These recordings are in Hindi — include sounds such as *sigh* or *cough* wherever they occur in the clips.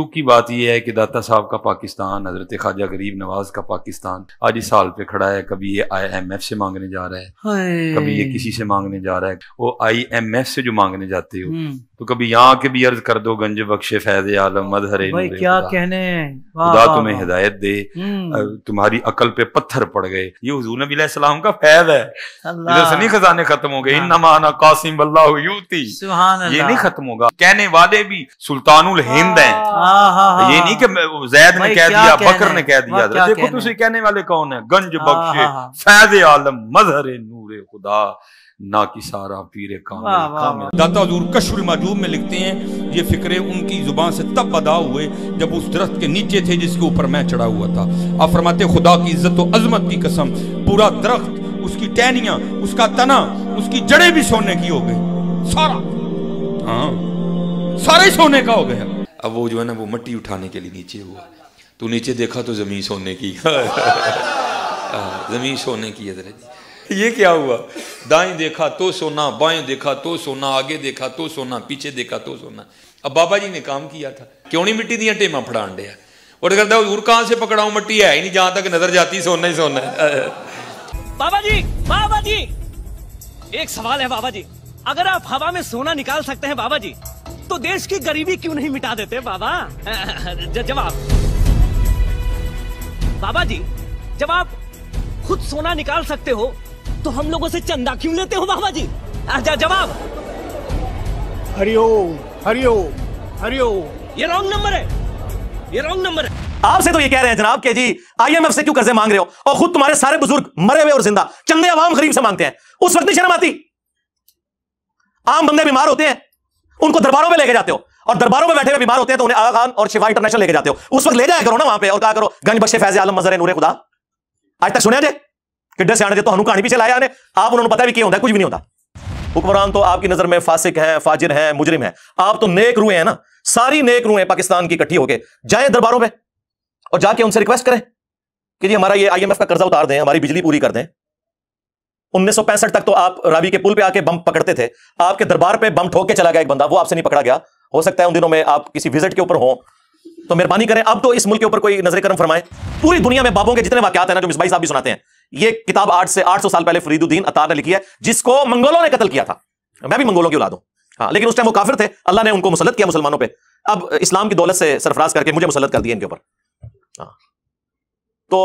दुख की बात यह है कि दाता साहब का पाकिस्तान हजरत ख्वाजा गरीब नवाज का पाकिस्तान आज इस साल पे खड़ा है कभी ये आईएमएफ से मांगने जा रहा है कभी ये किसी से मांगने जा रहा है वो आईएमएफ से जो मांगने जाते हो हम्म। तो कभी यहाँ के भी अर्ज कर दो गंज बख्शे फैज आलम मदहरे क्या कहने खुदा तुम्हें हिदायत दे हम्म। तुम्हारी अकल पे पत्थर पड़ गए ये हजू नबी सलाम का फैज है इधर से नहीं खजाने खत्म हो गए हाँ। इन नमाना कासिम अल्लाह ये नहीं खत्म होगा कहने वाले भी सुल्तानुल हिंद हैं हाँ। हाँ, हाँ, हाँ, ये नहीं कि जैद ने कह दिया बकर ने कह दिया देखो तुम कहने वाले कौन है गंज बख्शे फैज आलम मजहर नूर खुदा ना कि सारा पीर कामिल दाता हजूर कशुल मजूब में लिखते हैं ये फिक्रे उनकी ज़ुबान से तब अदा हुए जब उस दरख्त के नीचे थे जिसके ऊपर मैं चढ़ा हुआ था अफरमाते खुदा की इज्जत और तो अजमत की कसम पूरा दरख्त उसकी टहनिया उसका तना उसकी जड़ें भी सोने की हो गई सारा हाँ सारे सोने का हो गया अब वो जो है ना वो मट्टी उठाने के लिए नीचे हुआ तो नीचे देखा तो ज़मीन सोने की *laughs* हाँ, ज़मीन सोने की हजरत जी ये क्या हुआ दाएं देखा तो सोना बाएं देखा तो सोना आगे देखा तो सोना पीछे देखा तो सोना अब बाबा जी ने काम किया था क्यों नहीं मिट्टी दिया टेमा फड़ान दिया और कहता हजूर कहां से पकड़ाऊं मट्टी है ही नहीं जहां तक नजर जाती सोना ही सोना है बाबा जी बाबा जी एक सवाल है बाबा जी अगर आप हवा में सोना निकाल सकते हैं बाबा जी तो देश की गरीबी क्यों नहीं मिटा देते बाबा *laughs* जवाब बाबा जी जब आप खुद सोना निकाल सकते हो तो हम लोगों से चंदा क्यों लेते हो बाबा जी आजा जवाब हरिओम हरिओम हरिओम ये रॉन्ग नंबर है ये रॉन्ग नंबर है आपसे तो ये कह रहे हैं जनाब के जी आईएमएफ से क्यों कर्जे मांग रहे हो और खुद तुम्हारे सारे बुजुर्ग मरे हुए और जिंदा चंदे आवाम गरीब से मांगते हैं उस वक्त नहीं शर्म आती आम बंदे बीमार होते हैं उनको दरबारों में लेके जाते हो और दरबारों में बैठे हुए बीमार होते हैं तो उन्हें आगा खान और शिवा इंटरनेशनल लेके जाते हो उस वक्त ले जाया करो ना वहां पे और कहा करो गंज बख्शे फैज आलम मजर नूरे खुदा आज तक सुने किडे किड्डे से आने दे तो हनु कहानी पीछे लाया आप उन्होंने पता भी क्या होता है कुछ भी नहीं होता हुक्मरान तो आपकी नजर में फासिक है फाजिर है मुजरिम है आप तो नेक रूए हैं ना सारी नेक रूए पाकिस्तान की इकट्ठी होकर जाए दरबारों में और जाके उनसे रिक्वेस्ट करें कि जी हमारा ये आईएमएफ का कर्जा उतार दें हमारी बिजली पूरी कर दें उन्नीस तक तो आप रावी के पुल पे आके बम पकड़ते थे आपके दरबार पे बम ठोक के चला गया एक बंदा वो आपसे नहीं पकड़ा गया हो सकता है उन दिनों में आप किसी विजिट के ऊपर हो तो मेहरबानी करें अब तो इस मुल्क के ऊपर कोई नजर करम फरमाए पूरी दुनिया में बाबों के जितने वाकत है ना जो भाई साहब भी सुनाते हैं ये किताब आठ से आठ सौ साल पहले फरीदुद्दीन अतार ने लिखी है जिसको मंगोलों ने कत्ल किया था मैं भी मंगोलों की उला दू हाँ लेकिन उस टाइम वो काफिर थे अल्लाह ने उनको मुसलत किया मुसलमानों पर अब इस्लाम की दौलत से सरफराज करके मुझे मुसलत कर दिया इनके ऊपर हाँ। तो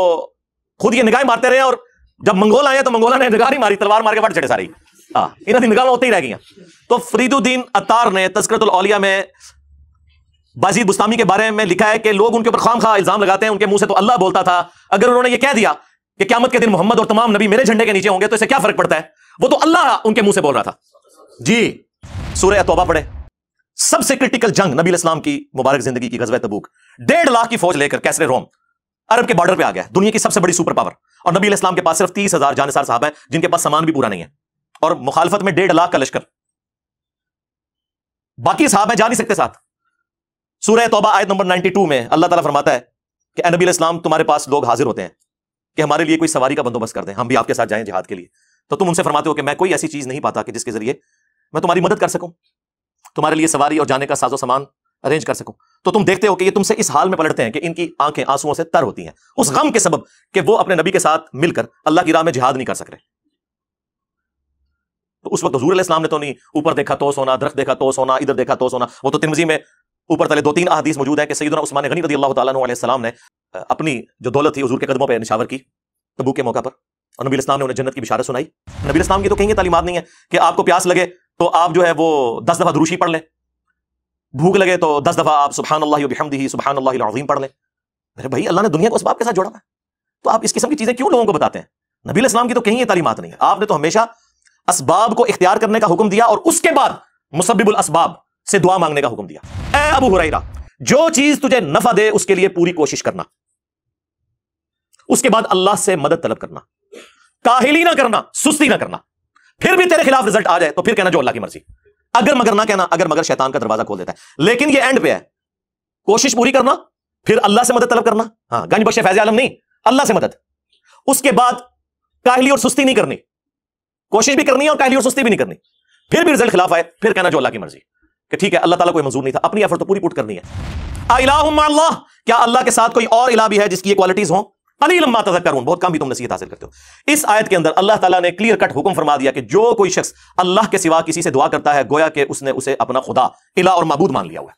खुद ये निगाह मारते रहे और जब मंगोल आया तो मंगोला ने निगाह मारी तलवार मार के फट चढ़े सारी हाँ इन्हें निगाह होती ही रह गई तो फरीदुद्दीन अतार ने तस्करतुल औलिया में बाजीद बुस्तामी के बारे में लिखा है कि लोग उनके ऊपर खाम खा इल्जाम लगाते हैं उनके मुंह से तो अल्लाह बोलता था अगर उन्होंने ये कह दिया कि क्यामत के दिन मोहम्मद और तमाम नबी मेरे झंडे के नीचे होंगे तो इसे क्या फर्क पड़ता है वो तो अल्लाह उनके मुंह से बोल रहा था जी सूर्य तोबा पढ़े सबसे क्रिटिकल जंग नबी इस्लाम की मुबारक जिंदगी की गजब तबूक डेढ़ लाख की फौज लेकर कैसरे रोम अरब के बॉर्डर पे आ गया दुनिया की सबसे बड़ी सुपर पावर और नबी इस्लाम के पास सिर्फ तीस हजार जानसार साहब हैं जिनके पास सामान भी पूरा नहीं है और मुखालफत में डेढ़ लाख का लश्कर बाकी साहब है जा नहीं सकते साथ सूर्य तोबा आयत नंबर 92 में अल्लाह ताला फरमाता है कि नबी इस्लाम तुम्हारे पास लोग हाजिर होते हैं कि हमारे लिए कोई सवारी का बंदोबस्त कर दें हम भी आपके साथ जाएं जिहाद के लिए तो तुम उनसे फरमाते हो कि मैं कोई ऐसी चीज नहीं पाता कि जिसके जरिए मैं तुम्हारी मदद कर सकूं तुम्हारे लिए सवारी और जाने का साजो सामान अरेंज कर सकूं तो तुम देखते हो कि ये तुमसे इस हाल में पलटते हैं कि इनकी आंखें आंसुओं से तर होती हैं उस गम के सबब कि वो अपने नबी के साथ मिलकर अल्लाह की राह में जिहाद नहीं कर सक रहे तो उस वक्त हजूर इस्लाम ने तो नहीं ऊपर देखा तो सोना दरख देखा तो सोना इधर देखा तो सोना वो तो तिरमजी में ऊपर तले दो तीन अहदीस मौजूद है कि सईदा उस्मान गनी रदी अल्लाह ने अपनी जो दौलत थी हजूर के कदमों पर निशावर की तबू के मौका पर और नबी इस्लाम ने उन्हें जन्नत की बिशारत सुनाई नबी इस्लाम की तो कहीं तालीमत नहीं है कि आपको प्यास लगे तो आप जो है वो दस दफा दुरुशी पढ़ लें भूख लगे तो दस दफ़ा आप सुबह अल्लाह सुबह सुबहान पढ़ लें मेरे भाई अल्लाह ने दुनिया को इसबाब के साथ जोड़ा है तो आप इस किस्म की चीज़ें क्यों लोगों को बताते हैं नबी इस्लाम की तो कहीं ये तालीमत नहीं है आपने तो हमेशा इसबाब को इख्तियार करने का हुक्म दिया और उसके बाद मुसबिबुल इसबाब से दुआ मांगने का हुक्म दिया ए अबू हुरैरा जो चीज़ तुझे नफा दे उसके लिए पूरी कोशिश करना उसके बाद अल्लाह से मदद तलब करना काहिली ना करना सुस्ती ना करना फिर भी तेरे खिलाफ रिजल्ट आ जाए तो फिर कहना जो अल्लाह की मर्जी अगर मगर ना कहना अगर मगर शैतान का दरवाजा खोल देता है लेकिन ये एंड पे है कोशिश पूरी करना फिर अल्लाह से मदद तलब करना हाँ गंज बख्शे फैज आलम नहीं अल्लाह से मदद उसके बाद काहली और सुस्ती नहीं करनी कोशिश भी करनी है और काहली और सुस्ती भी नहीं करनी फिर भी रिजल्ट खिलाफ आए फिर कहना जो अल्लाह की मर्जी कि ठीक है अल्लाह ताला कोई मंजूर नहीं था अपनी एफर्ट तो पूरी पुट करनी है अल्लाह क्या अल्लाह के साथ कोई और इला भी है जिसकी ये क्वालिटीज हों कली लम्बा तजक्रून बहुत कम भी तुम नसीहत हासिल करते हो इस आयत के अंदर अल्लाह ताला ने क्लियर कट हुक्म फरमा दिया कि जो कोई शख्स अल्लाह के सिवा किसी से दुआ करता है गोया कि उसने उसे अपना खुदा इला और मबूद मान लिया हुआ है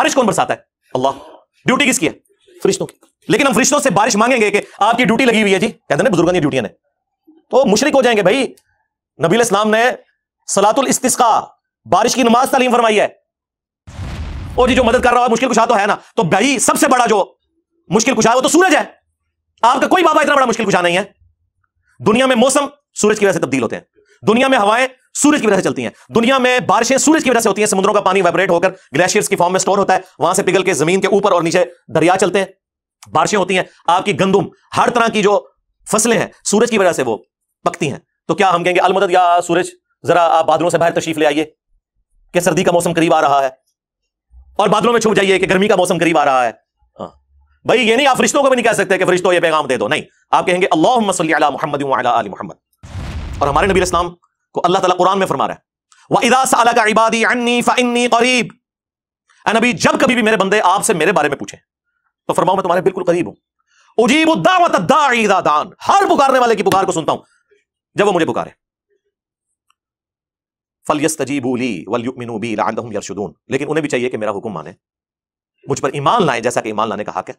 बारिश कौन बरसाता है अल्लाह ड्यूटी किसकी है फरिश्तों की लेकिन हम फरिश्तों से बारिश मांगेंगे कि आपकी ड्यूटी लगी हुई है जी कहते हैं बुजुर्गों की ड्यूटियां तो मुशरक हो जाएंगे भाई नबील इस्लाम ने सलातुल इसका बारिश की नमाज तालीम फरमाई है और जी जो मदद कर रहा है मुश्किल कुछ तो है ना तो भाई सबसे बड़ा जो मुश्किल कुछ है वो तो सूरज है आपका कोई बाबा इतना बड़ा मुश्किल कुछ नहीं है दुनिया में मौसम सूरज की वजह से तब्दील होते हैं दुनिया में हवाएं सूरज की वजह से चलती हैं दुनिया में बारिशें सूरज की वजह से होती हैं समुद्रों का पानी वाइब्रेट होकर ग्लेशियर्स की फॉर्म में स्टोर होता है वहां से पिघल के जमीन के ऊपर और नीचे दरिया चलते हैं बारिशें होती हैं आपकी गंदुम हर तरह की जो फसलें हैं सूरज की वजह से वो पकती हैं तो क्या हम कहेंगे अलमदद या सूरज जरा आप बादलों से बाहर तशरीफ ले आइए कि सर्दी का मौसम करीब आ रहा है और बादलों में छुप जाइए कि गर्मी का मौसम करीब आ रहा है भाई ये नहीं आप फरिश्तों को भी नहीं कह सकते कि फरिश्तों ये पैगाम दे दो नहीं आप कहेंगे अल्लाह मोहम्मद मोहम्मद और हमारे नबी इस्लाम को अल्लाह ताला कुरान में फरमा रहा है वह इबादी करीब नबी जब कभी भी मेरे बंदे आपसे मेरे बारे में पूछे तो फरमाओ मैं तुम्हारे बिल्कुल करीब हूं उजीब उदावतान हर पुकारने वाले की पुकार को सुनता हूं जब वो मुझे पुकारे फलियस्तजीबूली वलयुकमिनूबी लेकिन उन्हें भी चाहिए कि मेरा हुक्म माने मुझ पर ईमान लाए जैसा कि ईमान लाने का हक है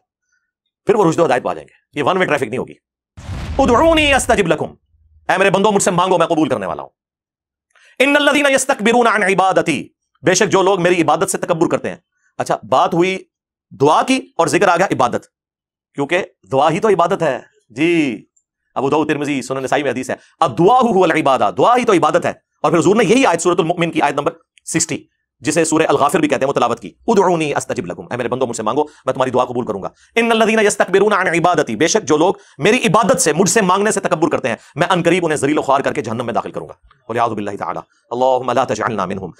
फिर वो रुशद हदायत पा जाएंगे ये वन वे ट्रैफिक नहीं होगी उदरूनी अस्तजिब लखूम ए मेरे बंदो मुझसे मांगो मैं कबूल करने वाला हूं इन अल्लादीना यस्तकबिरून अन इबादती बेशक जो लोग मेरी इबादत से तकबर करते हैं अच्छा बात हुई दुआ की और जिक्र आ गया इबादत क्योंकि दुआ ही तो इबादत है जी अब उदो तिरमजी सुन साई में हदीस है अब दुआ हुआ इबादा दुआ ही तो इबादत है और फिर हजूर ने यही आयत सूरत की आयत नंबर सिक्सटी जिसे सूर्य अलगाफिर भी कहते हैं वो की उदरूनी अस्तजिब लगूम मेरे बंदो मुझसे मांगो मैं तुम्हारी दुआ कबूल करूंगा इन लदीना यस्तकबिरून इबादती बेशक जो लोग मेरी इबादत से मुझसे मांगने से तकबर करते हैं मैं अनकरीब उन्हें जरील ख्वार करके जहन्नम में दाखिल करूंगा बोलियाजबिल्लाजनामिनहुम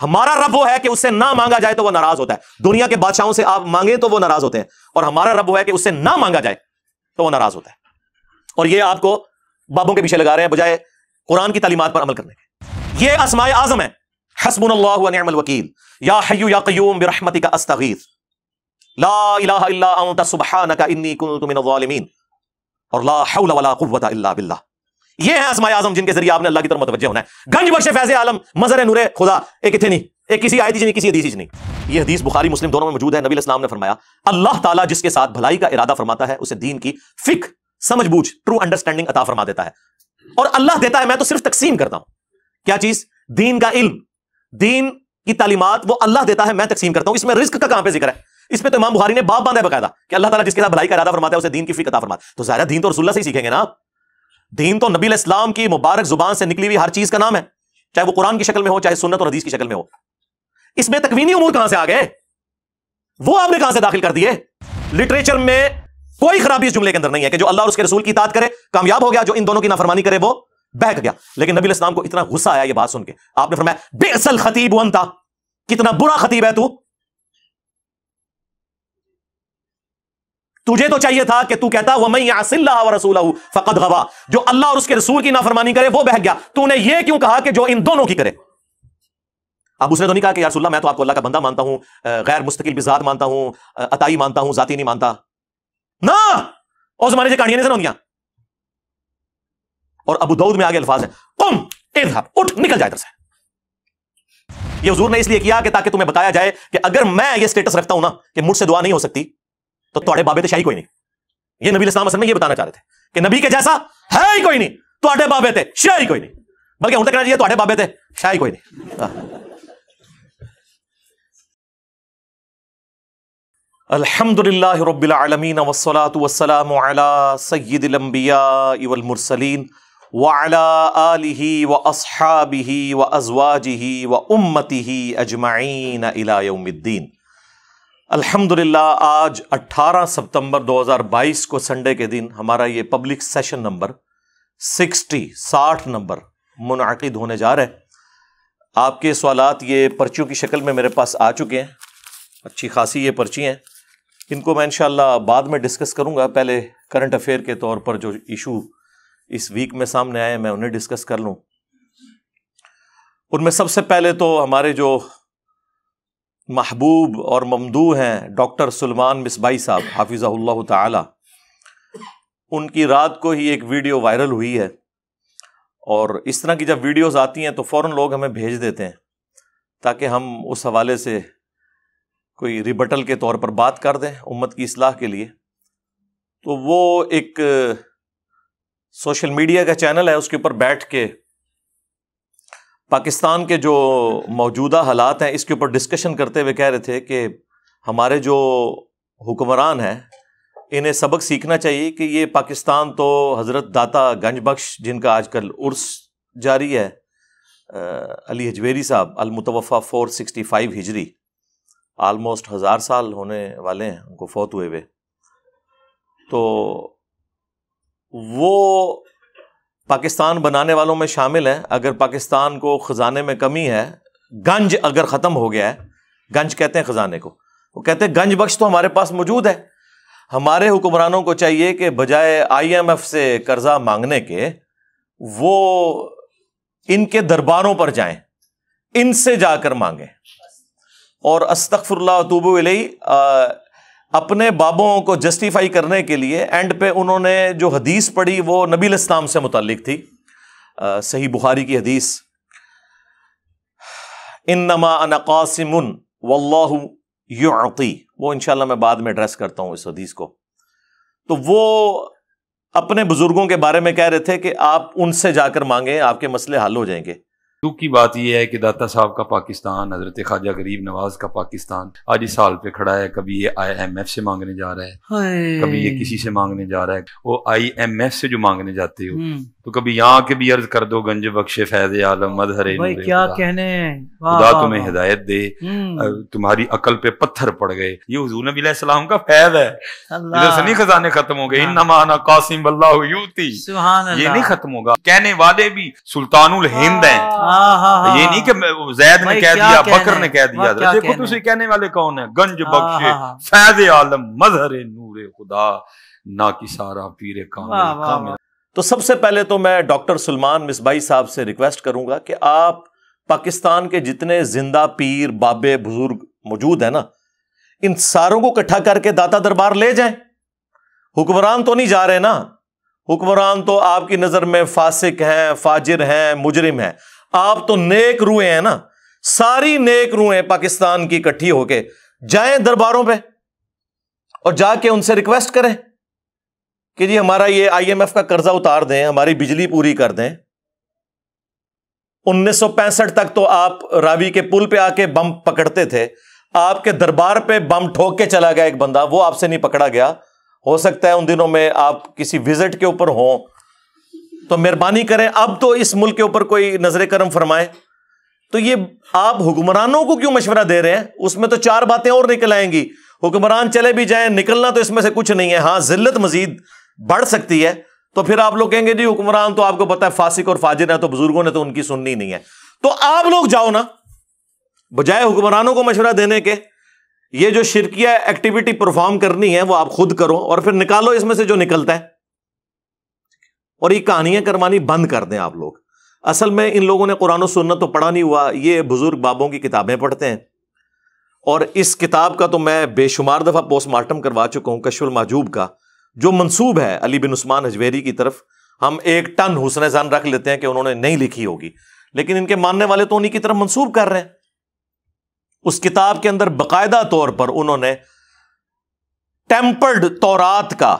हमारा रब वो है कि उससे ना मांगा जाए तो वो नाराज होता है दुनिया के बादशाहों से आप मांगे तो वो नाराज होते हैं और हमारा रब वो है कि उससे ना मांगा जाए तो वो नाराज होता है और ये आपको बाबों के पीछे लगा रहे हैं बजाय कुरान की तालीमत पर अमल करने के ये असमाय आजम है हसबुल्लामल वकील या क्यूम बिरहमति का अस्तगीर और ये असमाय आजम जिनके जरिए आपने अल्लाह की तरफ मतवजह होना है गंज बख्शे आलम मजर नूर खुदा एक एक किसी किसी नहीं ये हदीस बुखारी मुस्लिम दोनों में मौजूद है नबी इस्लाम ने फरमाया अल्लाह ताला जिसके साथ भलाई का इरादा फरमाता है उसे दीन की फिक समझ बूझ ट्रू अंडरस्टैंडिंग अता फरमा देता है और अल्लाह देता है मैं तो सिर्फ तकसीम करता हूं क्या चीज दीन का इल्म दीन की तालीमत वो अल्लाह देता है मैं तकसीम करता हूं इसमें रिस्क का कहां पे जिक्र है इसमें तो इमाम बुहारी ने बाप बांधा बकायदा कि अल्लाह ताला जिसके साथ भलाई का इरादा फरमाता है उसे दीन की फिकता फरमाता तो ज़ाहिर दीन तो रसुल्ला से ही सीखेंगे ना दीन तो नबी इस्लाम की मुबारक जुबान से निकली हुई हर चीज का नाम है चाहे वो कुरान की शक्ल में हो चाहे सुन्नत और हदीस की शक्ल में हो इसमें तकवीनी उमूर कहां से आ गए वो आपने कहां से दाखिल कर दिए लिटरेचर में कोई खराबी इस जुमले के अंदर नहीं है कि जो अल्लाह और उसके रसूल की ताद करे कामयाब हो गया जो इन दोनों की नाफरमानी करे वो बहक गया लेकिन नबी इस्लाम को इतना गुस्सा आया ये बात सुन के आपने फरमाया बेसल खतीब वनता कितना बुरा खतीब है तू तुझे तो चाहिए था कि तू कहता वह मैं यासिल्लाह रसूल फकत गवा जो अल्लाह और उसके रसूल की नाफरमानी करे वो बह गया तूने ये क्यों कहा कि जो इन दोनों की करे अब उसने तो नहीं कहा कि यार मैं तो आपको अल्लाह का बंदा मानता हूं गैर मुस्तकिल भी मानता हूं अताई मानता हूं जाती नहीं मानता ना और जमाने से कहानियां नहीं सुना और अबू दऊद में आगे अल्फाज है कुम उठ निकल जाए से ये हजूर ने इसलिए किया कि ताकि तुम्हें बताया जाए कि अगर मैं ये स्टेटस रखता हूं ना कि मुझसे दुआ नहीं हो सकती तो तोड़े बाबे तो शाही कोई नहीं ये नबी इस्लाम असल में ये बताना चाह रहे थे कि नबी के जैसा है ही कोई नहीं तोड़े बाबे थे शाही कोई नहीं बल्कि हम तो कहना चाहिए थोड़े बाबे थे शाही कोई नहीं हाँ। अल्हम्दुलिल्लाह रब्बिल आलमीन वस्सलातु वस्सलामु अला सय्यिदिल अंबिया वल मुरसलीन वाला आलिही व ही व अजवाजिही व उम्मती अजमाइन अलाउमद्दीन अल्हम्दुलिल्लाह आज अट्ठारह दो हज़ार बाईस को संडे के दिन हमारा ये पब्लिक सेशन नंबर सिक्सटी साठ नंबर मुनद होने जा रहे हैं आपके सवाल ये पर्चियों की शक्ल में मेरे पास आ चुके हैं अच्छी खासी ये पर्ची हैं इनको मैं इन बाद में डिस्कस करूँगा पहले करंट अफेयर के तौर पर जो इशू इस वीक में सामने आए मैं उन्हें डिस्कस कर लूं उनमें सबसे पहले तो हमारे जो महबूब और ममदू हैं डॉक्टर सलमान मिसबाई साहब हाफिजा ताला उनकी रात को ही एक वीडियो वायरल हुई है और इस तरह की जब वीडियोस आती हैं तो फ़ौर लोग हमें भेज देते हैं ताकि हम उस हवाले से कोई रिबटल के तौर पर बात कर दें उम्मत की असलाह के लिए तो वो एक सोशल मीडिया का चैनल है उसके ऊपर बैठ के पाकिस्तान के जो मौजूदा हालात हैं इसके ऊपर डिस्कशन करते हुए कह रहे थे कि हमारे जो हुक्मरान हैं इन्हें सबक सीखना चाहिए कि ये पाकिस्तान तो हज़रत दाता गंज बख्श जिनका कल उर्स जारी है अली हजवेरी साहब अलमुतवफ़ा फ़ोर सिक्सटी फाइव हिजरी आलमोस्ट हज़ार साल होने वाले हैं उनको फौत हुए हुए तो वो पाकिस्तान बनाने वालों में शामिल हैं अगर पाकिस्तान को ख़जाने में कमी है गंज अगर ख़त्म हो गया है गंज कहते हैं ख़जाने को वो कहते हैं गंज बख्श तो हमारे पास मौजूद है हमारे हुक्मरानों को चाहिए कि बजाय आई एम एफ से कर्जा मांगने के वो इनके दरबारों पर जाएं इनसे जाकर मांगे और अस्तफरल्ला तूबो अपने बाबों को जस्टिफाई करने के लिए एंड पे उन्होंने जो हदीस पढ़ी वो नबी इस्लाम से मुतलिक थी आ, सही बुखारी की हदीस इन नमा अनकासिम वल्लाती वो इनशाला मैं बाद में एड्रेस करता हूँ इस हदीस को तो वो अपने बुजुर्गों के बारे में कह रहे थे कि आप उनसे जाकर मांगें आपके मसले हल हो जाएंगे दुख की बात यह है कि दाता साहब का पाकिस्तान हजरत ख्वाजा गरीब नवाज का पाकिस्तान आज इस साल पे खड़ा है कभी ये आईएमएफ से मांगने जा रहा है कभी ये किसी से मांगने जा रहा है वो आईएमएफ से जो मांगने जाते हो हम्म। तो कभी यहाँ के भी अर्ज कर दो गंज बख्शे फैज आलम मदहरे क्या कहने खुदा तुम्हें हिदायत दे हम्म। तुम्हारी अकल पे पत्थर पड़ गए ये हजू नबी सलाम का फैज है इधर से नहीं खजाने खत्म हो गए हाँ। नमाना कासिम ये नहीं खत्म होगा कहने वाले भी सुल्तानुल हिंद है हाँ। हाँ, हाँ, हाँ। ये नहीं कि जैद ने कह दिया बकर ने कह दिया देखो तुम कहने वाले कौन है गंज बख्शे फैज आलम मजहर नूर खुदा ना कि सारा पीर काम तो सबसे पहले तो मैं डॉक्टर सलमान मिसबाई साहब से रिक्वेस्ट करूंगा कि आप पाकिस्तान के जितने जिंदा पीर बाबे बुजुर्ग मौजूद है ना इन सारों को इकट्ठा करके दाता दरबार ले जाएं हुक्मरान तो नहीं जा रहे ना हुक्मरान तो आपकी नज़र में फासिक हैं फाजिर हैं मुजरिम हैं आप तो नेक रूए हैं ना सारी नेक रूए पाकिस्तान की इकट्ठी होके जाए दरबारों पर और जाके उनसे रिक्वेस्ट करें कि जी हमारा ये आईएमएफ का कर्जा उतार दें हमारी बिजली पूरी कर दें 1965 तक तो आप रावी के पुल पे आके बम पकड़ते थे आपके दरबार पे बम ठोक के चला गया एक बंदा वो आपसे नहीं पकड़ा गया हो सकता है उन दिनों में आप किसी विजिट के ऊपर हो तो मेहरबानी करें अब तो इस मुल्क के ऊपर कोई नजर करम फरमाए तो ये आप हुक्मरानों को क्यों मशवरा दे रहे हैं उसमें तो चार बातें और निकल आएंगी हुक्मरान चले भी जाए निकलना तो इसमें से कुछ नहीं है हाँ जिल्लत मजीद बढ़ सकती है तो फिर आप लोग कहेंगे जी हुक्मरान तो आपको पता है फासिक और फाजिर है तो बुजुर्गों ने तो उनकी सुननी नहीं है तो आप लोग जाओ ना बजाय हुक्मरानों को मशवरा देने के ये जो शिरकिया एक्टिविटी परफॉर्म करनी है वो आप खुद करो और फिर निकालो इसमें से जो निकलता है और ये कहानियां करवानी बंद कर दें आप लोग असल में इन लोगों ने कुरान सुनना तो पढ़ा नहीं हुआ ये बुजुर्ग बाबों की किताबें पढ़ते हैं और इस किताब का तो मैं बेशुमार दफ़ा पोस्टमार्टम करवा चुका हूं कशुल महजूब का जो मनसूब है अली बिन उस्मान हजवेरी की तरफ हम एक टन हुसन जान रख लेते हैं कि उन्होंने नहीं लिखी होगी लेकिन इनके मानने वाले तो उन्हीं की तरफ मनसूब कर रहे हैं उस किताब के अंदर बाकायदा तौर पर उन्होंने टेम्पर्ड तौरात का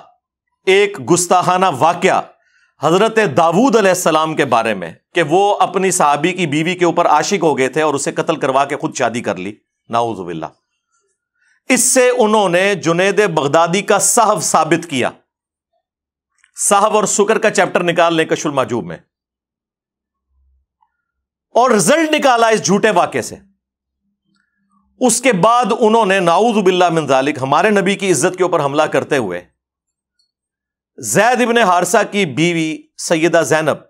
एक गुस्ताहाना वाकया हज़रत दाऊद अलैहिस्सलाम के बारे में कि वो अपनी साहबी की बीवी के ऊपर आशिक हो गए थे और उसे कत्ल करवा के खुद शादी कर ली नाउजुबिल्ला इससे उन्होंने जुनेद बगदादी का साहब साबित किया साहब और सुकर का चैप्टर निकाल लें कशुल माजूब में और रिजल्ट निकाला इस झूठे वाक्य से उसके बाद उन्होंने नाउजुबिल्ला मिनजालिक हमारे नबी की इज्जत के ऊपर हमला करते हुए जैद इबन हारसा की बीवी सैदा जैनब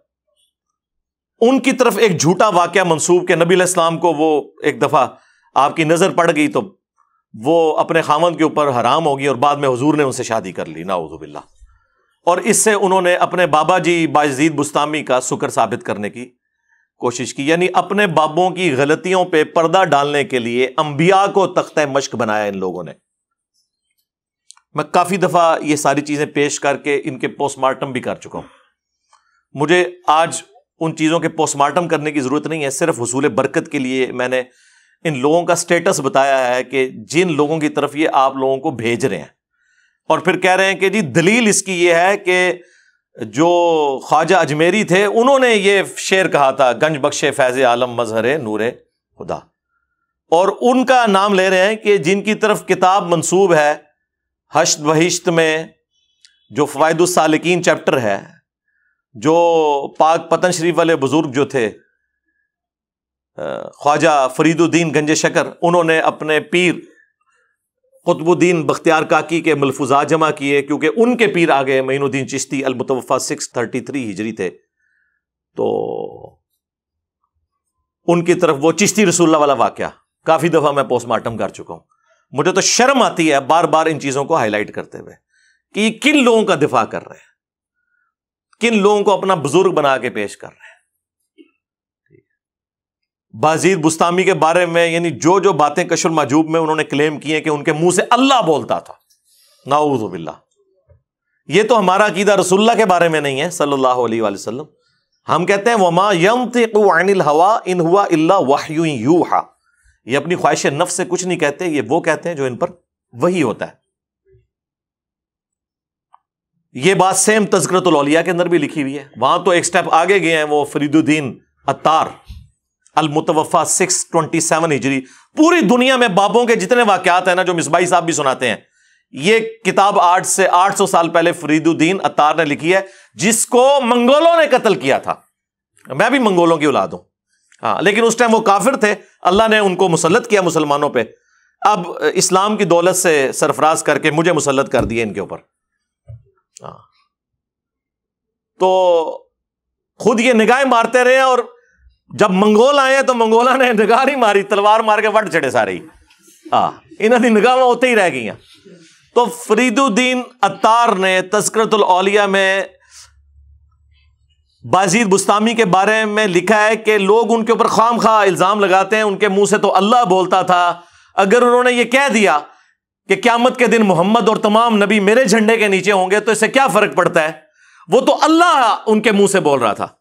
उनकी तरफ एक झूठा वाक्य मनसूब के नबी इस्लाम को वो एक दफ़ा आपकी नज़र पड़ गई तो वो अपने खामन के ऊपर हराम होगी और बाद में हजूर ने उनसे शादी कर ली नाउजुबिल्ला और इससे उन्होंने अपने बाबा जी बाजीद बुस्तामी का शुक्र साबित करने की कोशिश की यानी अपने बाबों की गलतियों पे पर्दा डालने के लिए अंबिया को तख्त मश्क बनाया इन लोगों ने मैं काफ़ी दफ़ा ये सारी चीज़ें पेश करके इनके पोस्टमार्टम भी कर चुका हूँ मुझे आज उन चीज़ों के पोस्टमार्टम करने की ज़रूरत नहीं है सिर्फ हसूल बरकत के लिए मैंने इन लोगों का स्टेटस बताया है कि जिन लोगों की तरफ ये आप लोगों को भेज रहे हैं और फिर कह रहे हैं कि जी दलील इसकी ये है कि जो ख्वाजा अजमेरी थे उन्होंने ये शेर कहा था गंज बख्शे फैज़ आलम मजहर नूर खुदा और उनका नाम ले रहे हैं कि जिनकी तरफ किताब मंसूब है हश्त बहिश्त में जो फ़वायदालकिन चैप्टर है जो पाक पतन शरीफ वाले बुज़ुर्ग जो थे ख्वाजा फरीदुद्दीन गंज शकर उन्होंने अपने पीर कुतुबुद्दीन बख्तियार काकी के मलफूजा जमा किए क्योंकि उनके पीर आ गए मीनुद्दीन चिश्ती अलमुतवफ़ा सिक्स थर्टी थ्री हिजरी थे तो उनकी तरफ वो चिश्ती रसूल्ला वाला वाक़ काफ़ी दफ़ा मैं पोस्टमार्टम कर चुका हूँ मुझे तो शर्म आती है बार बार इन चीज़ों को हाईलाइट करते हुए कि ये किन लोगों का दिफा कर रहे हैं किन लोगों को अपना बुजुर्ग बना के पेश कर रहे हैं बाजीद बुस्तामी के बारे में यानी जो जो बातें कशुल माजूब में उन्होंने क्लेम किए कि उनके मुंह से अल्लाह बोलता था नाऊजुबिल्ला ये तो हमारा अकीदा रसुल्ला के बारे में नहीं है सल्लल्लाहु अलैहि वसल्लम हम कहते हैं वमा यम थे हवा इन हुआ इल्ला वाह यूहा ये अपनी ख्वाहिश नफ से कुछ नहीं कहते ये वो कहते हैं जो इन पर वही होता है ये बात सेम लौलिया के अंदर भी लिखी हुई है वहां तो एक स्टेप आगे गए हैं वो फरीदुद्दीन अतार अलमुतवफ़ा सिक्स ट्वेंटी सेवन हिजरी पूरी दुनिया में बाबों के जितने वाकयात हैं ना जो मिसबाई साहब भी सुनाते हैं ये किताब आठ से आठ सौ साल पहले फरीदुद्दीन अतार ने लिखी है जिसको मंगोलों ने कत्ल किया था मैं भी मंगोलों की औलाद हूं हाँ लेकिन उस टाइम वो काफिर थे अल्लाह ने उनको मुसलत किया मुसलमानों पर अब इस्लाम की दौलत से सरफराज करके मुझे मुसलत कर दिए इनके ऊपर हाँ। तो खुद ये निगाहें मारते रहे और जब मंगोल आए तो मंगोला ने निगाह नहीं मारी तलवार मार के वट चढ़े सारे ही हाँ इन्होंने निगाह होते ही रह गई तो फरीदुद्दीन अतार ने तस्करतौलिया में बाजीद बुस्तामी के बारे में लिखा है कि लोग उनके ऊपर खाम खा इल्ज़ाम लगाते हैं उनके मुंह से तो अल्लाह बोलता था अगर उन्होंने ये कह दिया कि क्यामत के दिन मोहम्मद और तमाम नबी मेरे झंडे के नीचे होंगे तो इससे क्या फ़र्क पड़ता है वो तो अल्लाह उनके मुंह से बोल रहा था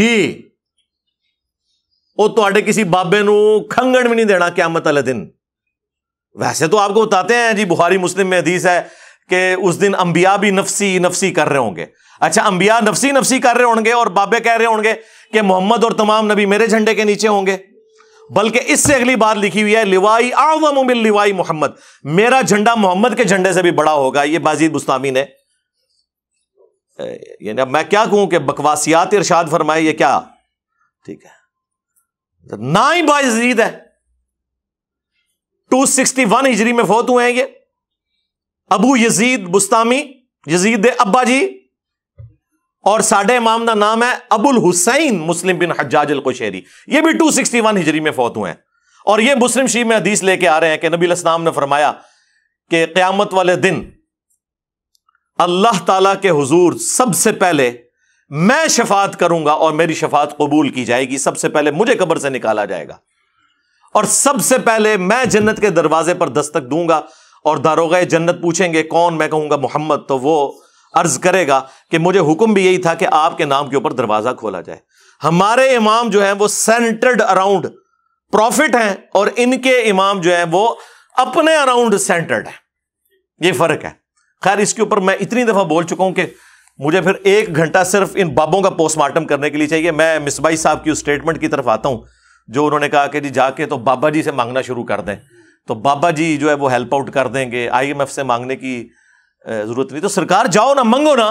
जी तो आड़े किसी बाबे ਨੂੰ खंगण भी नहीं देना ਕਿਆਮਤ ਵਾਲੇ दिन वैसे तो आपको बताते हैं जी बुहारी मुस्लिम में हदीस है कि उस दिन अंबिया भी नफसी नफसी कर रहे होंगे अच्छा अंबिया नफसी नफसी कर रहे होंगे और बाबे कह रहे होंगे कि मोहम्मद और तमाम नबी मेरे झंडे के नीचे होंगे बल्कि इससे अगली बात लिखी हुई है लिवाई आवामिल लिवाई मोहम्मद मेरा झंडा मोहम्मद के झंडे से भी बड़ा होगा ये बाजीद बुस्तामी ने यानी अब मैं क्या कहूं कि बकवासियात इरशाद फरमाए ये क्या ठीक है ना ही बाजीद है 261 हिजरी में फोत हुए हैं ये अबू यजीद बुस्तामी यजीद अब्बा जी और साडे इमाम का नाम है अबुल हुसैन मुस्लिम बिन हजाज अल कुशेरी ये भी 261 हिजरी में फौत हुए हैं और ये मुस्लिम शरीफ में हदीस लेके आ रहे हैं कि नबी इस्लाम ने फरमाया कि क्यामत वाले दिन अल्लाह ताला के हुजूर सबसे पहले मैं शफात करूंगा और मेरी शफात कबूल की जाएगी सबसे पहले मुझे कब्र से निकाला जाएगा और सबसे पहले मैं जन्नत के दरवाजे पर दस्तक दूंगा और दारोगा जन्नत पूछेंगे कौन मैं कहूंगा मोहम्मद तो वो अर्ज करेगा कि मुझे हुक्म भी यही था कि आपके नाम के ऊपर दरवाजा खोला जाए हमारे इमाम जो है वो सेंटर्ड अराउंड प्रॉफिट हैं और इनके इमाम जो है वो अपने अराउंड सेंटर्ड है ये फर्क है खैर इसके ऊपर मैं इतनी दफा बोल चुका हूं कि मुझे फिर एक घंटा सिर्फ इन बाबों का पोस्टमार्टम करने के लिए चाहिए मैं मिसबाई साहब की उस स्टेटमेंट की तरफ आता हूं जो उन्होंने कहा कि जी जाके तो बाबा जी से मांगना शुरू कर दें तो बाबा जी जो है वो हेल्प आउट कर देंगे आईएमएफ से मांगने की जरूरत नहीं तो सरकार जाओ ना मंगो ना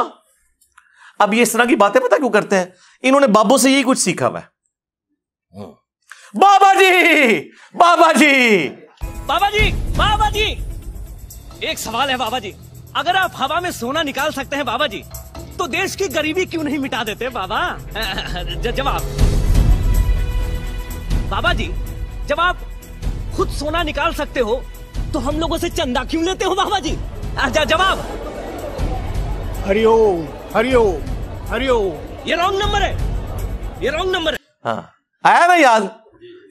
अब ये इस तरह की बातें पता क्यों करते हैं इन्होंने बाबों से यही कुछ सीखा हुआ हम्म। बाबा जी बाबा जी बाबा जी बाबा जी एक सवाल है बाबा जी अगर आप हवा में सोना निकाल सकते हैं बाबा जी तो देश की गरीबी क्यों नहीं मिटा देते बाबा *laughs* जवाब बाबा जी जब आप खुद सोना निकाल सकते हो तो हम लोगों से चंदा क्यों लेते हो बाबा जी आजा जवाब हरिओम हरिओम हरिओम ये रॉन्ग नंबर है ये रॉन्ग नंबर है हाँ आया ना याद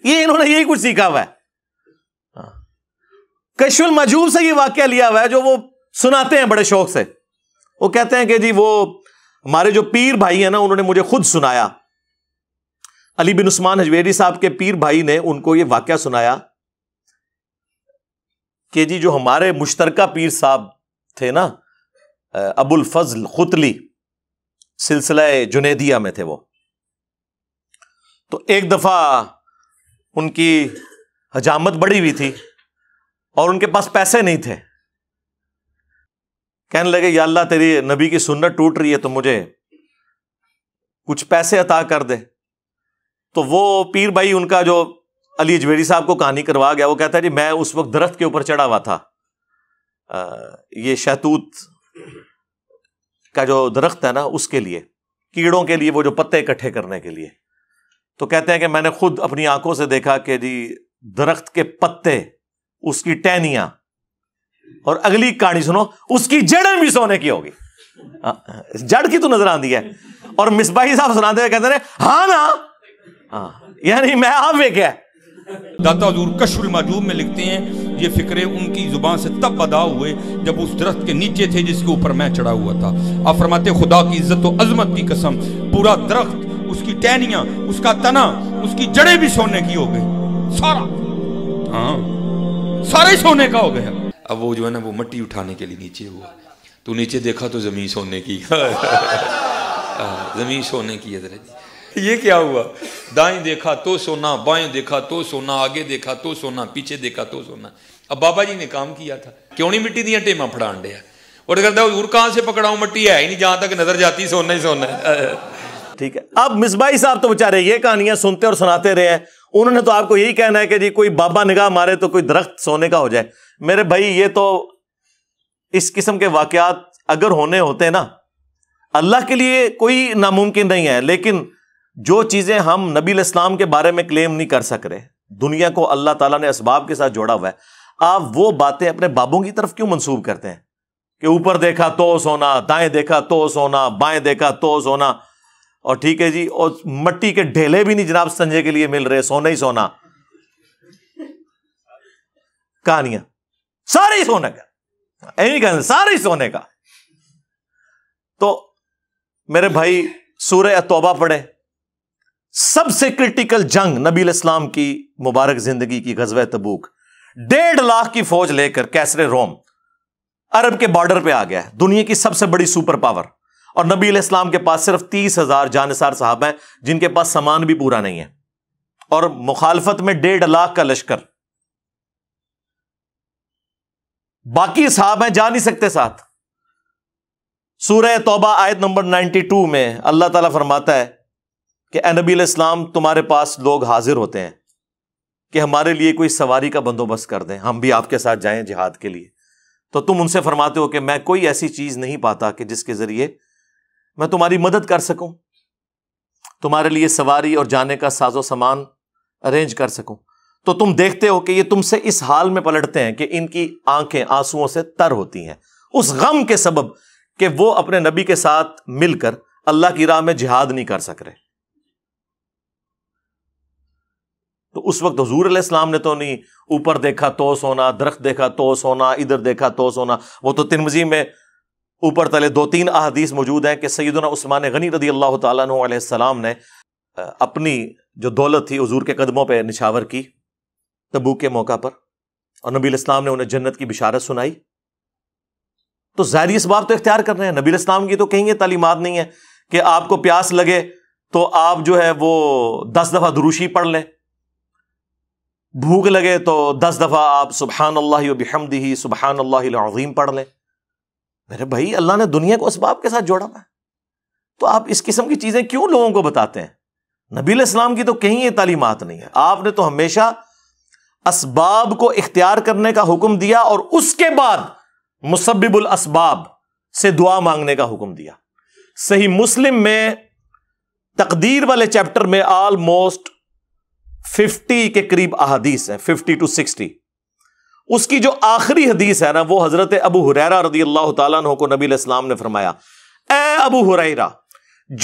ये इन्होंने यही कुछ सीखा हुआ है हाँ। कशुल मजूब से ये वाक्य लिया हुआ है जो वो सुनाते हैं बड़े शौक से वो कहते हैं कि जी वो हमारे जो पीर भाई है ना उन्होंने मुझे खुद सुनाया अली बिन उस्मान हजवेरी साहब के पीर भाई ने उनको ये वाक्य सुनाया कि जी जो हमारे मुश्तरका पीर साहब थे ना अबुल फजल खुतली सिलसिला जुनेदिया में थे वो तो एक दफ़ा उनकी हजामत बढ़ी हुई थी और उनके पास पैसे नहीं थे कहने लगे या अल्लाह तेरी नबी की सुन्नत टूट रही है तो मुझे कुछ पैसे अता कर दे तो वो पीर भाई उनका जो अली जवेरी साहब को कहानी करवा गया वो कहता है जी मैं उस वक्त दरख्त के ऊपर चढ़ा हुआ था ये शैतूत का जो दरख्त है ना उसके लिए कीड़ों के लिए वो जो पत्ते इकट्ठे करने के लिए तो कहते हैं कि मैंने खुद अपनी आंखों से देखा कि जी दरख्त के पत्ते उसकी टहनिया और अगली कहानी सुनो उसकी जड़ें भी सोने की होगी जड़ की तो नजर आती है और मिसबाही साहब सुनाते हुए कहते हैं हाँ ना हाँ यानी मैं आप वे क्या दाता हजूर कशुल मजूब में लिखते हैं ये फ़िक्रे उनकी ज़ुबान से तब अदा हुए जब उस दरख्त के नीचे थे जिसके ऊपर मैं चढ़ा हुआ था आप फरमाते खुदा की इज्जत और तो अजमत की कसम पूरा दरख्त उसकी टहनिया उसका तना उसकी जड़ें भी सोने की हो गई सारा हाँ सारे सोने का हो गया अब वो जो है ना वो मट्टी उठाने के लिए नीचे हुआ तू नीचे देखा तो ज़मीन सोने की *laughs* हाँ, ज़मीन सोने की है ये क्या हुआ दाएं देखा तो सोना बाएं देखा तो सोना आगे देखा तो सोना पीछे देखा तो सोना अब बाबा जी ने काम किया था क्यों नहीं मिट्टी दिया टेमा फड़ान दिया और कहता हजूर कहां से पकड़ाऊ मिट्टी है ही नहीं जहां तक नजर जाती सोना ही सोना ठीक है अब मिसबाई साहब तो बेचारे ये कहानियां सुनते और सुनाते रहे हैं उन्होंने तो आपको यही कहना है कि जी कोई बाबा निगाह मारे तो कोई दरख्त सोने का हो जाए मेरे भाई ये तो इस किस्म के वाकयात अगर होने होते ना अल्लाह के लिए कोई नामुमकिन नहीं है लेकिन जो चीज़ें हम नबी इस्लाम के बारे में क्लेम नहीं कर सक रहे दुनिया को अल्लाह ताला ने इसबाब के साथ जोड़ा हुआ है आप वो बातें अपने बाबों की तरफ क्यों मंसूब करते हैं कि ऊपर देखा तो सोना दाएं देखा तो सोना बाएं देखा तो सोना और ठीक है जी और मट्टी के ढेले भी नहीं जनाब संजय के लिए मिल रहे सोना ही सोना कहानियां सारे सोने का एनी कहना सारे सोने का तो मेरे भाई सूर्य तोबा पड़े सबसे क्रिटिकल जंग नबील इस्लाम की मुबारक जिंदगी की गजब तबूक डेढ़ लाख की फौज लेकर कैसरे रोम अरब के बॉर्डर पे आ गया दुनिया की सबसे बड़ी सुपर पावर और नबी इस्लाम के पास सिर्फ तीस हजार जानसार साहब हैं जिनके पास सामान भी पूरा नहीं है और मुखालफत में डेढ़ लाख का लश्कर बाकी साहब हैं जा नहीं सकते साथ सूरह तोबा आयत नंबर नाइनटी टू में अल्लाह ताला फरमाता है कि नबी इस्लाम तुम्हारे पास लोग हाजिर होते हैं कि हमारे लिए कोई सवारी का बंदोबस्त कर दें हम भी आपके साथ जाएं जिहाद के लिए तो तुम उनसे फरमाते हो कि मैं कोई ऐसी चीज नहीं पाता कि जिसके जरिए मैं तुम्हारी मदद कर सकूं तुम्हारे लिए सवारी और जाने का साजो सामान अरेंज कर सकूं तो तुम देखते हो कि ये तुमसे इस हाल में पलटते हैं कि इनकी आंखें आंसुओं से तर होती हैं उस गम के सबब कि वो अपने नबी के साथ मिलकर अल्लाह की राह में जिहाद नहीं कर सक रहे तो उस वक्त हजूर इस्लाम ने तो नहीं ऊपर देखा तो सोना दरख्त देखा तो सोना इधर देखा तो सोना वो तो तिन मजीम में ऊपर तले दो तीन अहदीस मौजूद हैं कि सैदना उस्मान गनी रदी अल्लाह तलाम ने अपनी जो दौलत थी हजूर के कदमों पर निछावर की तबू के मौका पर और नबी इस्लाम ने उन्हें जन्नत की बिशारत सुनाई तो ज़ाहरी इसबाब तो इख्तियार कर रहे हैं नबी इस्लाम की तो कहीं ये तालीमत नहीं है कि आपको प्यास लगे तो आप जो है वो दस दफ़ा दुरुशी पढ़ लें भूख लगे तो दस दफ़ा आप सुबहान अल्लाह बिहमदी सुबहान अल्लाजीम पढ़ लें मेरे भाई अल्लाह ने दुनिया को इसबाब के साथ जोड़ा हुआ है तो आप इस किस्म की चीज़ें क्यों लोगों को बताते हैं नबी इस्लाम की तो कहीं ये तालीमत नहीं है आपने तो हमेशा इसबाब को इख्तियार करने का हुक्म दिया और उसके बाद मुसबिबुल इसबाब से दुआ मांगने का हुक्म दिया सही मुस्लिम में तकदीर वाले चैप्टर में आलमोस्ट 50 के करीब अहदीस हैं 50 टू 60 उसकी जो आखिरी हदीस है ना वो हजरत अबू हुरैरा रदी अल्लाह तु को नबी इस्लाम ने फरमाया ए अबू हुरैरा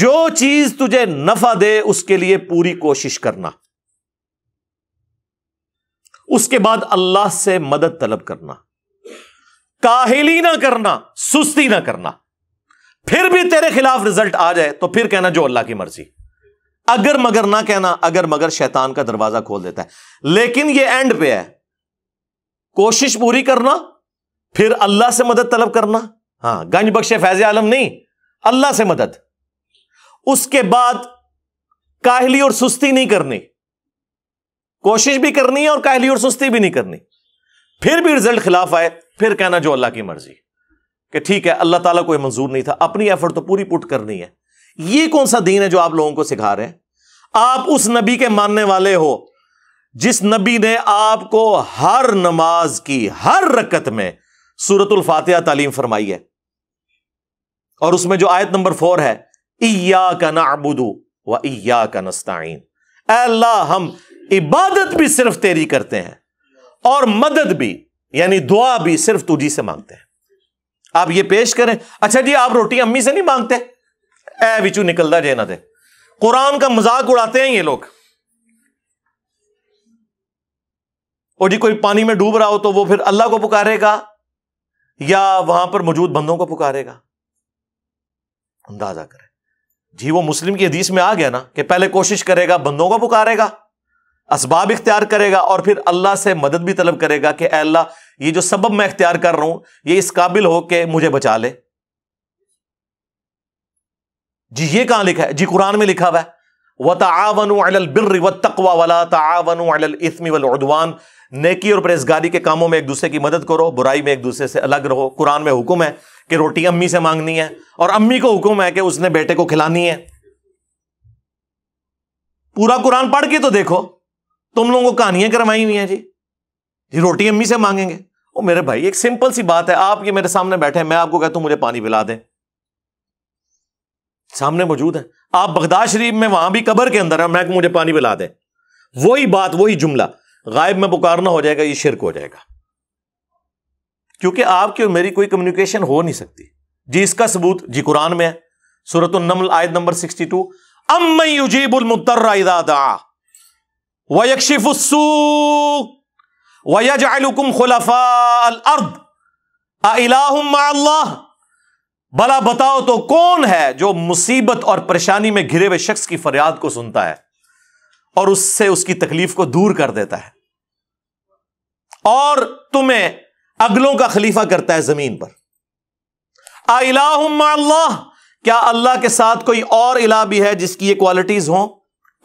जो चीज तुझे नफा दे उसके लिए पूरी कोशिश करना उसके बाद अल्लाह से मदद तलब करना काहिली ना करना सुस्ती ना करना फिर भी तेरे खिलाफ रिजल्ट आ जाए तो फिर कहना जो अल्लाह की मर्जी अगर मगर ना कहना अगर मगर शैतान का दरवाजा खोल देता है लेकिन ये एंड पे है कोशिश पूरी करना फिर अल्लाह से मदद तलब करना हाँ गंज बख्शे फैज आलम नहीं अल्लाह से मदद उसके बाद काहली और सुस्ती नहीं करनी कोशिश भी करनी है और काहली और सुस्ती भी नहीं करनी फिर भी रिजल्ट खिलाफ आए फिर कहना जो अल्लाह की मर्जी कि ठीक है अल्लाह ताला कोई मंजूर नहीं था अपनी एफर्ट तो पूरी पुट करनी है ये कौन सा दीन है जो आप लोगों को सिखा रहे हैं आप उस नबी के मानने वाले हो जिस नबी ने आपको हर नमाज की हर रकत में सूरतुल फातिहा तालीम फरमाई है और उसमें जो आयत नंबर फोर है इया का ना अबुदू व इया का नस्ताइन अल्लाह हम इबादत भी सिर्फ तेरी करते हैं और मदद भी यानी दुआ भी सिर्फ तुझी से मांगते हैं आप ये पेश करें अच्छा जी आप रोटी अम्मी से नहीं मांगते ए विचू निकलता जे ना थे कुरान का मजाक उड़ाते हैं ये लोग और जी कोई पानी में डूब रहा हो तो वो फिर अल्लाह को पुकारेगा या वहां पर मौजूद बंदों को पुकारेगा अंदाजा करें जी वो मुस्लिम की हदीस में आ गया ना कि पहले कोशिश करेगा बंदों को पुकारेगा इसबाब इख्तियार करेगा और फिर अल्लाह से मदद भी तलब करेगा कि अल्लाह ये जो सबब मैं इख्तियार कर रहा हूं ये इस काबिल हो के मुझे बचा ले जी ये कहां लिखा है जी कुरान में लिखा हुआ है व तावन व तकवा वाला तावन इसमी नेकी और परेजगारी के कामों में एक दूसरे की मदद करो बुराई में एक दूसरे से अलग रहो कुरान में हुक्म है कि रोटी अम्मी से मांगनी है और अम्मी को हुक्म है कि उसने बेटे को खिलानी है पूरा कुरान पढ़ के तो देखो तुम लोगों को कहानियां करवाई हुई हैं जी जी रोटी अम्मी से मांगेंगे ओ मेरे भाई एक सिंपल सी बात है आप ये मेरे सामने बैठे हैं मैं आपको कहता हूं मुझे पानी पिला दें सामने मौजूद है आप बगदाद शरीफ में वहां भी कबर के अंदर है मैं मुझे पानी पिला दे वही बात वही जुमला गायब में पुकारना हो जाएगा ये शिरक हो जाएगा क्योंकि आपकी और मेरी कोई कम्युनिकेशन हो नहीं सकती जी इसका सबूत जी कुरान में है सूरत नमल आयत नंबर सिक्सटी टू अमयुजीबुलमुतरदादा भला बताओ तो कौन है जो मुसीबत और परेशानी में घिरे हुए शख्स की फरियाद को सुनता है और उससे उसकी तकलीफ को दूर कर देता है और तुम्हें अगलों का खलीफा करता है जमीन पर अल्लाह क्या अल्लाह के साथ कोई और इला भी है जिसकी ये क्वालिटीज हो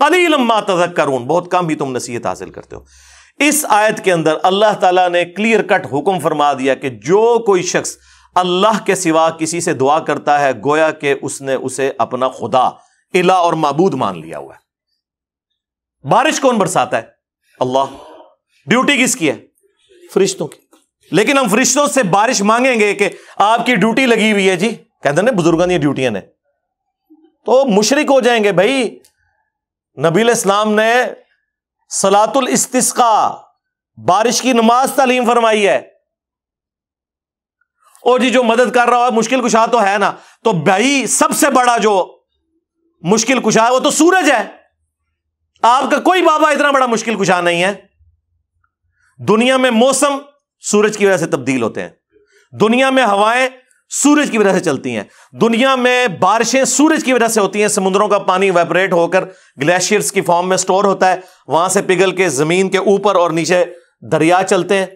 कलील अम्मा तजक करून बहुत कम भी तुम नसीहत हासिल करते हो इस आयत के अंदर अल्लाह तला ने क्लियर कट हुक्म फरमा दिया कि जो कोई शख्स अल्लाह के सिवा किसी से दुआ करता है गोया कि उसने उसे अपना खुदा इला और मबूद मान लिया हुआ है बारिश कौन बरसाता है अल्लाह ड्यूटी किसकी है फरिश्तों की लेकिन हम फरिश्तों से बारिश मांगेंगे कि आपकी ड्यूटी लगी हुई है जी कहते ना बुजुर्गों की ड्यूटियां ने तो मुशरक हो जाएंगे भाई नबील इस्लाम ने सलातुल इस्तिस्का बारिश की नमाज तालीम फरमाई है और जी जो मदद कर रहा हो मुश्किल कुशा तो है ना तो भाई सबसे बड़ा जो मुश्किल कुशा है वो तो सूरज है आपका कोई बाबा इतना बड़ा मुश्किल कुशा नहीं है दुनिया में मौसम सूरज की वजह से तब्दील होते हैं दुनिया में हवाएं सूरज की वजह से चलती हैं दुनिया में बारिशें सूरज की वजह से होती हैं समुद्रों का पानी वेपरेट होकर ग्लेशियर्स की फॉर्म में स्टोर होता है वहां से पिघल के जमीन के ऊपर और नीचे दरिया चलते हैं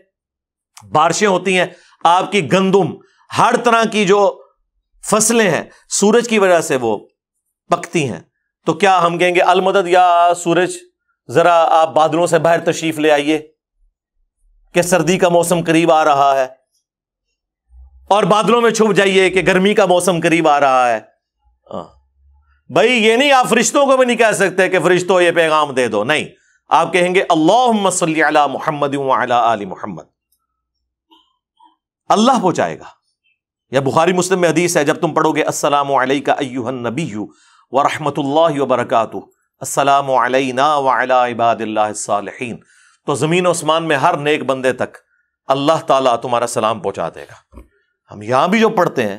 बारिशें होती हैं आपकी गंदुम हर तरह की जो फसलें हैं सूरज की वजह से वो पकती हैं तो क्या हम कहेंगे अलमदद या सूरज ज़रा आप बादलों से बाहर तशरीफ ले आइए कि सर्दी का मौसम करीब आ रहा है और बादलों में छुप जाइए कि गर्मी का मौसम करीब आ रहा है हाँ। भाई ये नहीं आप फरिश्तों को भी नहीं कह सकते कि फरिश्तों ये पैगाम दे दो नहीं आप कहेंगे अल्लाह मोहम्मद आली मोहम्मद अल्लाह पहुंचाएगा या बुखारी मुस्लिम में हदीस है जब तुम पढ़ोगे असलम अयूहन नबी व रहमतुल्ला वरकत असलम तो ज़मीन आसमान में हर नेक बंदे तक अल्लाह ताला तुम्हारा सलाम पहुंचा देगा हम यहां भी जो पढ़ते हैं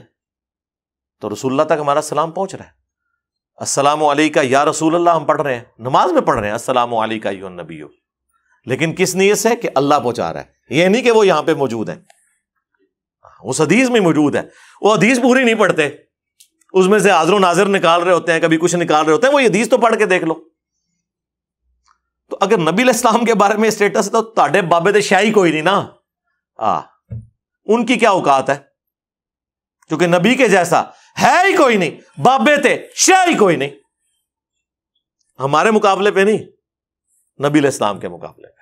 तो रसूल्ला तक हमारा सलाम पहुंच रहा है असलम या रसूल अल्लाह हम पढ़ रहे हैं नमाज में पढ़ रहे हैं असलम नबी लेकिन किस नीयत से कि अल्लाह पहुंचा रहा है यह नहीं कि वो यहां पर मौजूद है उस हदीस में मौजूद है वो हदीस पूरी नहीं पढ़ते उसमें से आजरो नाजर निकाल रहे होते हैं कभी कुछ निकाल रहे होते हैं वो हदीस तो पढ़ के देख लो तो अगर नबी इस्लाम के बारे में स्टेटस तो ताडे बाबे तो शाही कोई नहीं ना आ उनकी क्या औकात है क्योंकि नबी के जैसा है ही कोई नहीं बाबे थे शाही कोई नहीं हमारे मुकाबले पे नहीं नबी इस्लाम के मुकाबले पे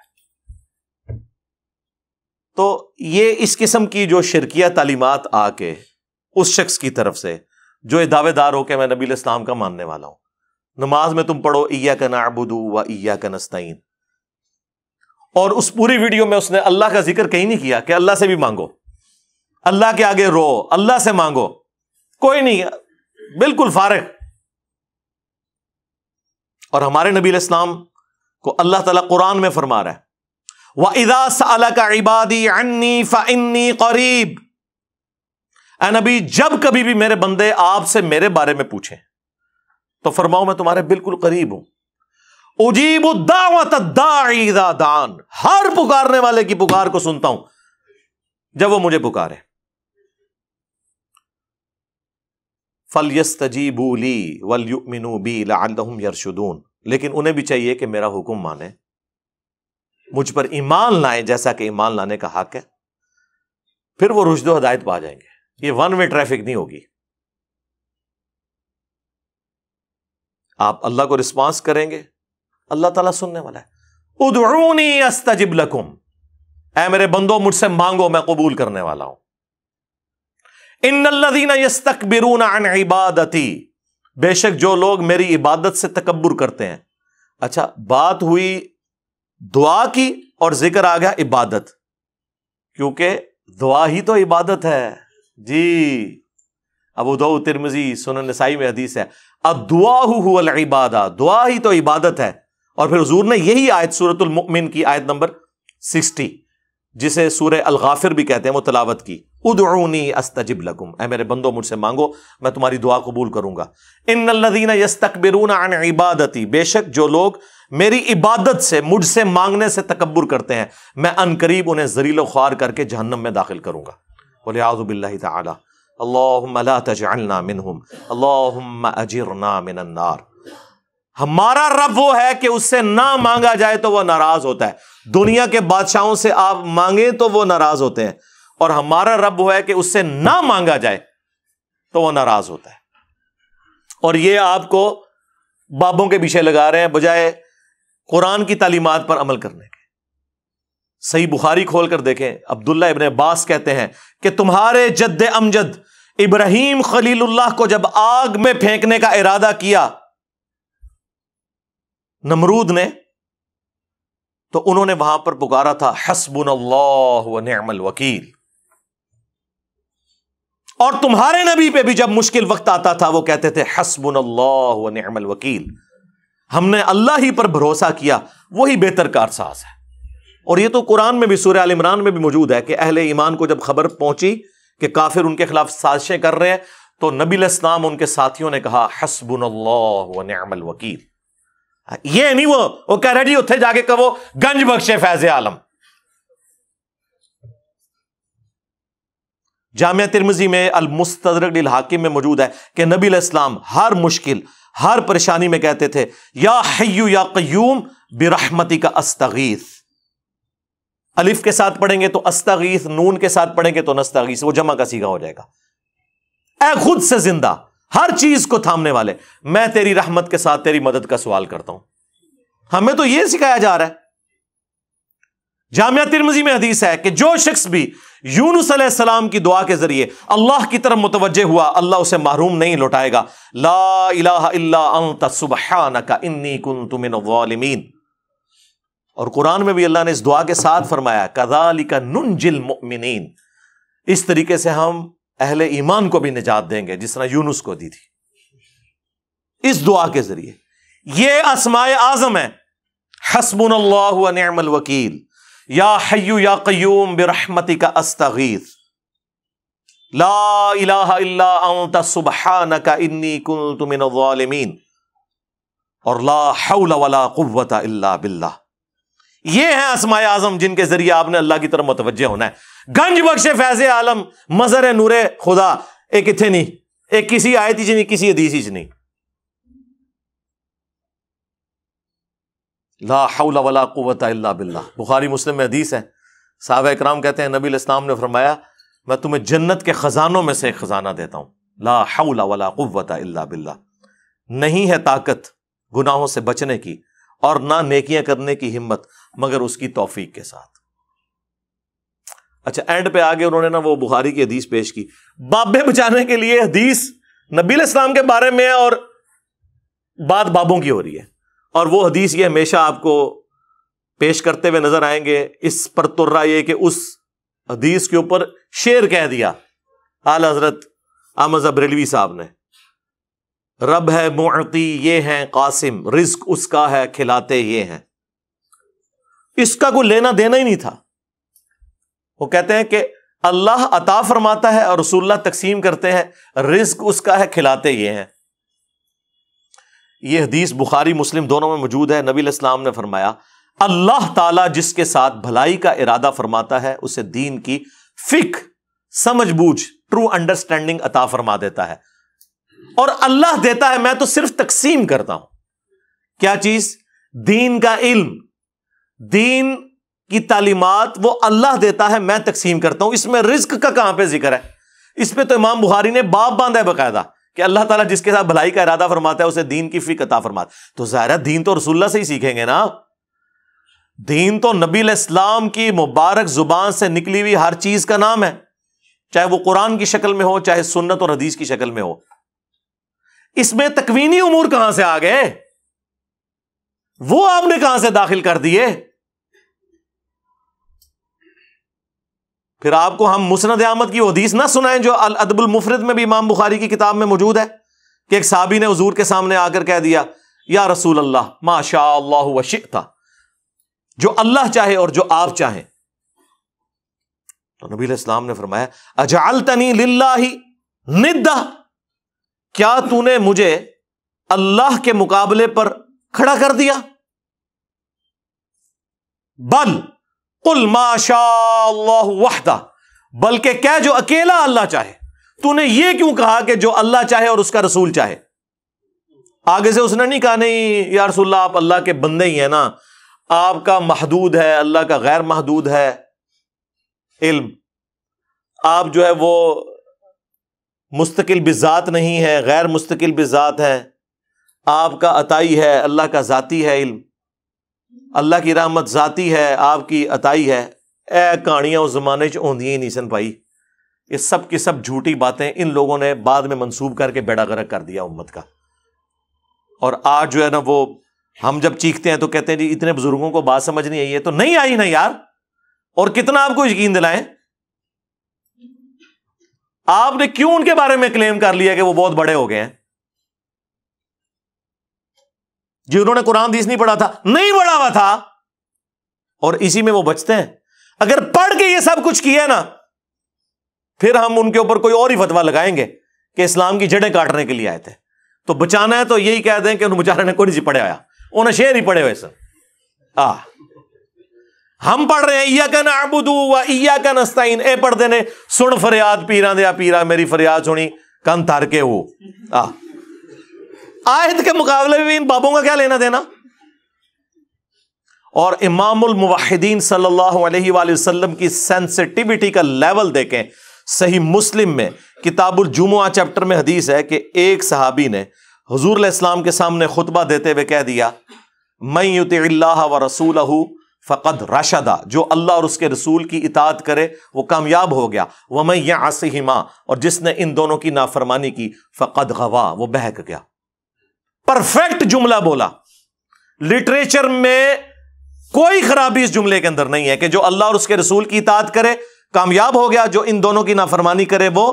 तो ये इस किस्म की जो शिरकिया तालीमत आके उस शख्स की तरफ से जो ये दावेदार हो के मैं नबी इस्लाम का मानने वाला हूं नमाज में तुम पढ़ो ईया का नाबुदू व ईया का नस्तीन और उस पूरी वीडियो में उसने अल्लाह का जिक्र कहीं नहीं किया कि अल्लाह से भी मांगो अल्लाह के आगे रो अल्लाह से मांगो कोई नहीं बिल्कुल फारग और हमारे नबी इस्लाम को अल्लाह ताला कुरान में फरमा रहा है व इबादी करीब ए नबी जब कभी भी मेरे बंदे आपसे मेरे बारे में पूछे तो फरमाओ मैं तुम्हारे बिल्कुल करीब हूं उजीब दान हर पुकारने वाले की पुकार को सुनता हूं जब वो मुझे पुकारे फलयस्तजीबूली वलयुमिनू बी लाल यरशुदून लेकिन उन्हें भी चाहिए कि मेरा हुक्म माने मुझ पर ईमान लाएं जैसा कि ईमान लाने का हक है फिर वो रुशदो हदायत पा जाएंगे ये वन वे ट्रैफिक नहीं होगी आप अल्लाह को रिस्पॉन्स करेंगे अल्लाह ताला सुनने वाला है उदरूनी अस्तजिब लकुम ऐ मेरे बंदो मुझसे मांगो मैं कबूल करने वाला हूं इन यस्तक बिरून अन इबादती बेशक जो लोग मेरी इबादत से तकबर करते हैं अच्छा बात हुई दुआ की और जिक्र आ गया इबादत क्योंकि दुआ ही तो इबादत है जी अब उदो तिरमजी सुन नसाई में हदीस है अब दुआ हुल इबादा दुआ ही तो इबादत है और फिर हजूर ने यही आयत सूरतमिन की आयत नंबर सिक्सटी जिसे सूर्य अलगाफिर भी कहते हैं वो तलावत की उदनी अस्तजिब लगुम ए मेरे बंदो मुझसे मांगो मैं तुम्हारी दुआ कबूल करूंगा इन लदीना यस तकबरून अन इबादती बेशक जो लोग मेरी इबादत से मुझसे मांगने से तकबर करते हैं मैं अनकरीब उन्हें जरीलो ख्वार करके जहनम में दाखिल करूंगा बोले आज़ुबिल्ला हमारा रब वो है कि उससे ना मांगा जाए तो वह नाराज होता है दुनिया के बादशाहों से आप मांगे तो वो नाराज होते हैं और हमारा रब हो है कि उससे ना मांगा जाए तो वह नाराज होता है और यह आपको बाबों के पीछे लगा रहे हैं बजाय कुरान की तालीमत पर अमल करने के सही बुखारी खोल कर देखें अब्दुल्ला इबन अब्बास कहते हैं कि तुम्हारे जद्द अमजद इब्राहिम खलीलुल्लाह को जब आग में फेंकने का इरादा किया नमरूद ने तो उन्होंने वहां पर पुकारा था हसबुन अल्लाह वकील और तुम्हारे नबी पे भी जब मुश्किल वक्त आता था वो कहते थे हसबुन अल्लाहमल वकील हमने अल्लाह ही पर भरोसा किया वही बेहतर कारसाज है और ये तो कुरान में भी सूर्य इमरान में भी मौजूद है कि अहले ईमान को जब खबर पहुंची कि काफिर उनके खिलाफ साजिशें कर रहे हैं तो नबी इस्लाम उनके साथियों ने कहा हसबुन अल्लाह वकील ये नहीं वो वो कह रहे जी उत्थे जाके कहो गंज बख्शे फैज आलम जामिया तिरमजी में अलमुस्तरकिल हाकिम में मौजूद है कि नबी इस्लाम हर मुश्किल हर परेशानी में कहते थे या हयू या क्यूम बिरहमती का अस्तगीस अलिफ के साथ पढ़ेंगे तो अस्तगीस नून के साथ पढ़ेंगे तो नस्तगीस वो जमा का सीगा हो जाएगा ए खुद से जिंदा हर चीज को थामने वाले मैं तेरी रहमत के साथ तेरी मदद का सवाल करता हूं हमें तो यह सिखाया जा रहा है जामिया तिरमजी में हदीस है कि जो शख्स भी यूनुस अलैहिस्सलाम की दुआ के जरिए अल्लाह की तरफ मुतवजह हुआ अल्लाह उसे महरूम नहीं लौटाएगा ला इलाहा इल्ला अंत सुबहानका इन्नी कुंतु मिनज़ालिमीन और कुरान में भी अल्लाह ने इस दुआ के साथ फरमाया कदालिका नुनजिल मुमिनीन इस तरीके से हम अहले ईमान को भी निजात देंगे जिस तरह यूनुस को दी थी इस दुआ के जरिए यह असमाय आजम है हसबुन अल्लाह वकील या हयू या क्यूम बिरहमती का अस्तगीर ला इला सुबहान का इन्नी कुल तुमिन वालमीन और ला हौला वला कुव्वता बिल्ला ये हैं असमाय आजम जिनके जरिए आपने अल्लाह की तरफ मुतवजह होना है गंज बख्श फैज आलम मजर नूर खुदा एक इतने नहीं एक किसी आयत ही नहीं किसी हदीस ही नहीं ला हौला वला क़वत अल्ला बिल्ला बुखारी मुस्लिम में हदीस है साहब इक्राम कहते हैं नबी इस्लाम ने फरमाया मैं तुम्हें जन्नत के ख़जानों में से एक ख़जाना देता हूँ ला हौला वला क़वत अल्ला बिल्ला नहीं है ताकत गुनाहों से बचने की और ना नेकियां करने की हिम्मत मगर उसकी तोफीक के साथ अच्छा एंड पे आगे उन्होंने ना वो बुखारी की हदीस पेश की बाबे बचाने के लिए हदीस नबी इस्लाम के बारे में और बात बाबों की हो रही है और वो हदीस ये हमेशा आपको पेश करते हुए नजर आएंगे इस पर तुर्रा ये कि उस हदीस के ऊपर शेर कह दिया आल हजरत आमज अब अबरेलवी साहब ने रब है मुती ये हैं कासिम रिस्क उसका है खिलाते ये हैं इसका कोई लेना देना ही नहीं था वो कहते हैं कि अल्लाह अता फरमाता है और रसुल्ला तकसीम करते हैं रिस्क उसका है खिलाते ये हैं ये हदीस बुखारी मुस्लिम दोनों में मौजूद है नबी इस्लाम ने फरमाया अल्लाह ताला जिसके साथ भलाई का इरादा फरमाता है उसे दीन की फिक समझ बूझ ट्रू अंडरस्टैंडिंग अता फरमा देता है और अल्लाह देता है मैं तो सिर्फ तकसीम करता हूं क्या चीज दीन का इल्म दीन की तालीमत वो अल्लाह देता है मैं तकसीम करता हूं इसमें रिस्क का कहां पर जिक्र है इस पर तो इमाम बुहारी ने बाप बांधा है बाकायदा कि अल्लाह ताला जिसके साथ भलाई का इरादा फरमाता है उसे दीन की फिक अता फरमाता तो जहरा दीन तो रसुल्ला से ही सीखेंगे ना दीन तो नबी इस्लाम की मुबारक जुबान से निकली हुई हर चीज का नाम है चाहे वो कुरान की शक्ल में हो चाहे सुन्नत और हदीस की शक्ल में हो इसमें तकवीनी उमूर कहां से आ गए वो आपने कहां से दाखिल कर दिए फिर आपको हम मुसनद अहमद की हदीस ना सुनाएं जो अल अदबुल मुफरद में भी इमाम बुखारी की किताब में मौजूद है कि एक साबी ने हजूर के सामने आकर कह दिया या रसूल अल्लाह माशा था जो अल्लाह चाहे और जो आप चाहें तो नबी इस्लाम ने फरमाया अजाल तनी निद्दा क्या तूने मुझे अल्लाह के मुकाबले पर खड़ा कर दिया बल कुल माशाहदा बल्कि क्या जो अकेला अल्लाह चाहे तूने ये क्यों कहा कि जो अल्लाह चाहे और उसका रसूल चाहे आगे से उसने नहीं कहा नहीं या रसुल्ला आप अल्लाह के बंदे ही हैं ना आपका महदूद है अल्लाह का गैर महदूद है इल्म आप जो है वो मुस्तकिल बिजात नहीं है गैर मुस्तकिल बिजात है आपका अताई है अल्लाह का ज़ाती है इल्म अल्लाह की रहमत ज़ाती है आपकी अताई है ए कहानियाँ उस जमाने च होंदियां ही नहीं सन भाई ये सब की सब झूठी बातें इन लोगों ने बाद में मंसूब करके बेड़ा गर्क कर दिया उम्मत का और आज जो है ना वो हम जब चीखते हैं तो कहते हैं जी इतने बुजुर्गों को बात समझ नहीं आई है तो नहीं आई ना यार और कितना आपको यकीन दिलाए आपने क्यों उनके बारे में क्लेम कर लिया कि वो बहुत बड़े हो गए हैं जिन्होंने कुरान दीस नहीं पढ़ा था नहीं पढ़ा हुआ था और इसी में वो बचते हैं अगर पढ़ के ये सब कुछ किया ना फिर हम उनके ऊपर कोई और ही फतवा लगाएंगे कि इस्लाम की जड़ें काटने के लिए आए थे तो बचाना है तो यही कह दें कि उन बेचारे ने कोई नहीं पढ़े आया उन्हें शेर ही पढ़े हुए सर आ हम पढ़ रहे हैं इया का ना आबुदू व इया का नस्ताइन ए पढ़ देने सुन फरियाद पीरा दे पीरा मेरी फरियाद सुनी कन तार के हो आ आयत के मुकाबले में इन बाबों का क्या लेना देना और इमामुल मुवाहिदीन सल्लल्लाहु अलैहि वसल्लम की सेंसिटिविटी का लेवल देखें सही मुस्लिम में किताबुल जुमुआ चैप्टर में हदीस है कि एक सहाबी ने हजूर इस्लाम के सामने खुतबा देते हुए कह दिया मैं युत व रसूल फ़कद राशदा जो अल्लाह और उसके रसूल की इताद करे वो कामयाब हो गया वह मैं यहाँ आसिमा और जिसने इन दोनों की नाफरमानी की फ़कद गवा वो बहक गया परफेक्ट जुमला बोला लिटरेचर में कोई खराबी इस जुमले के अंदर नहीं है कि जो अल्लाह और उसके रसूल की इताद करे कामयाब हो गया जो इन दोनों की नाफरमानी करे वो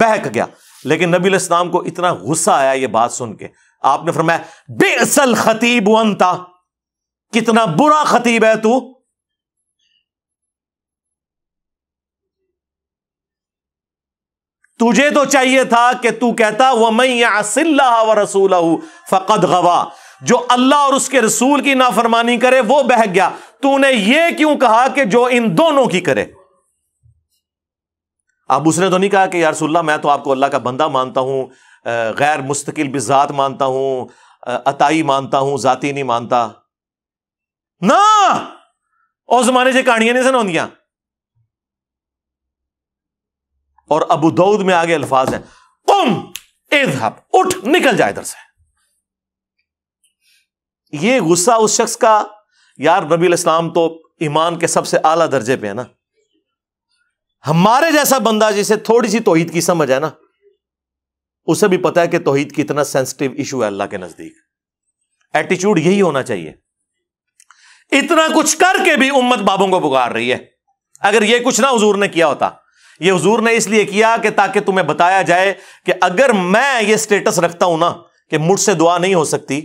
बहक गया लेकिन नबी इस्लाम को इतना गुस्सा आया ये बात सुन के आपने फरमाया बेअसल खतीब वनता कितना बुरा खतीब है तू तुझे तो चाहिए था कि तू कहता वह मैं असिल्ला व रसूल फ़कद गवा जो अल्लाह और उसके रसूल की नाफरमानी करे वो बह गया तूने ये क्यों कहा कि जो इन दोनों की करे अब उसने तो नहीं कहा कि यारसुल्ला मैं तो आपको अल्लाह का बंदा मानता हूं गैर मुस्तकिल बिजात मानता हूं अताई मानता हूं जाती नहीं मानता ना उस जमाने से कहानियां नहीं सुना और अबू दऊद में आगे अल्फाज हैं कुम इजहब उठ निकल जाए इधर से ये गुस्सा उस शख्स का यार नबी इस्लाम तो ईमान के सबसे आला दर्जे पे है ना हमारे जैसा बंदा जिसे थोड़ी सी तोहिद की समझ है ना उसे भी पता है कि तोहीद कितना सेंसिटिव इशू है अल्लाह के नजदीक एटीट्यूड यही होना चाहिए इतना कुछ करके भी उम्मत बाबों को पुकार रही है अगर ये कुछ ना हजूर ने किया होता ये हुजूर ने इसलिए किया कि ताकि तुम्हें बताया जाए कि अगर मैं ये स्टेटस रखता हूं ना कि मुझसे दुआ नहीं हो सकती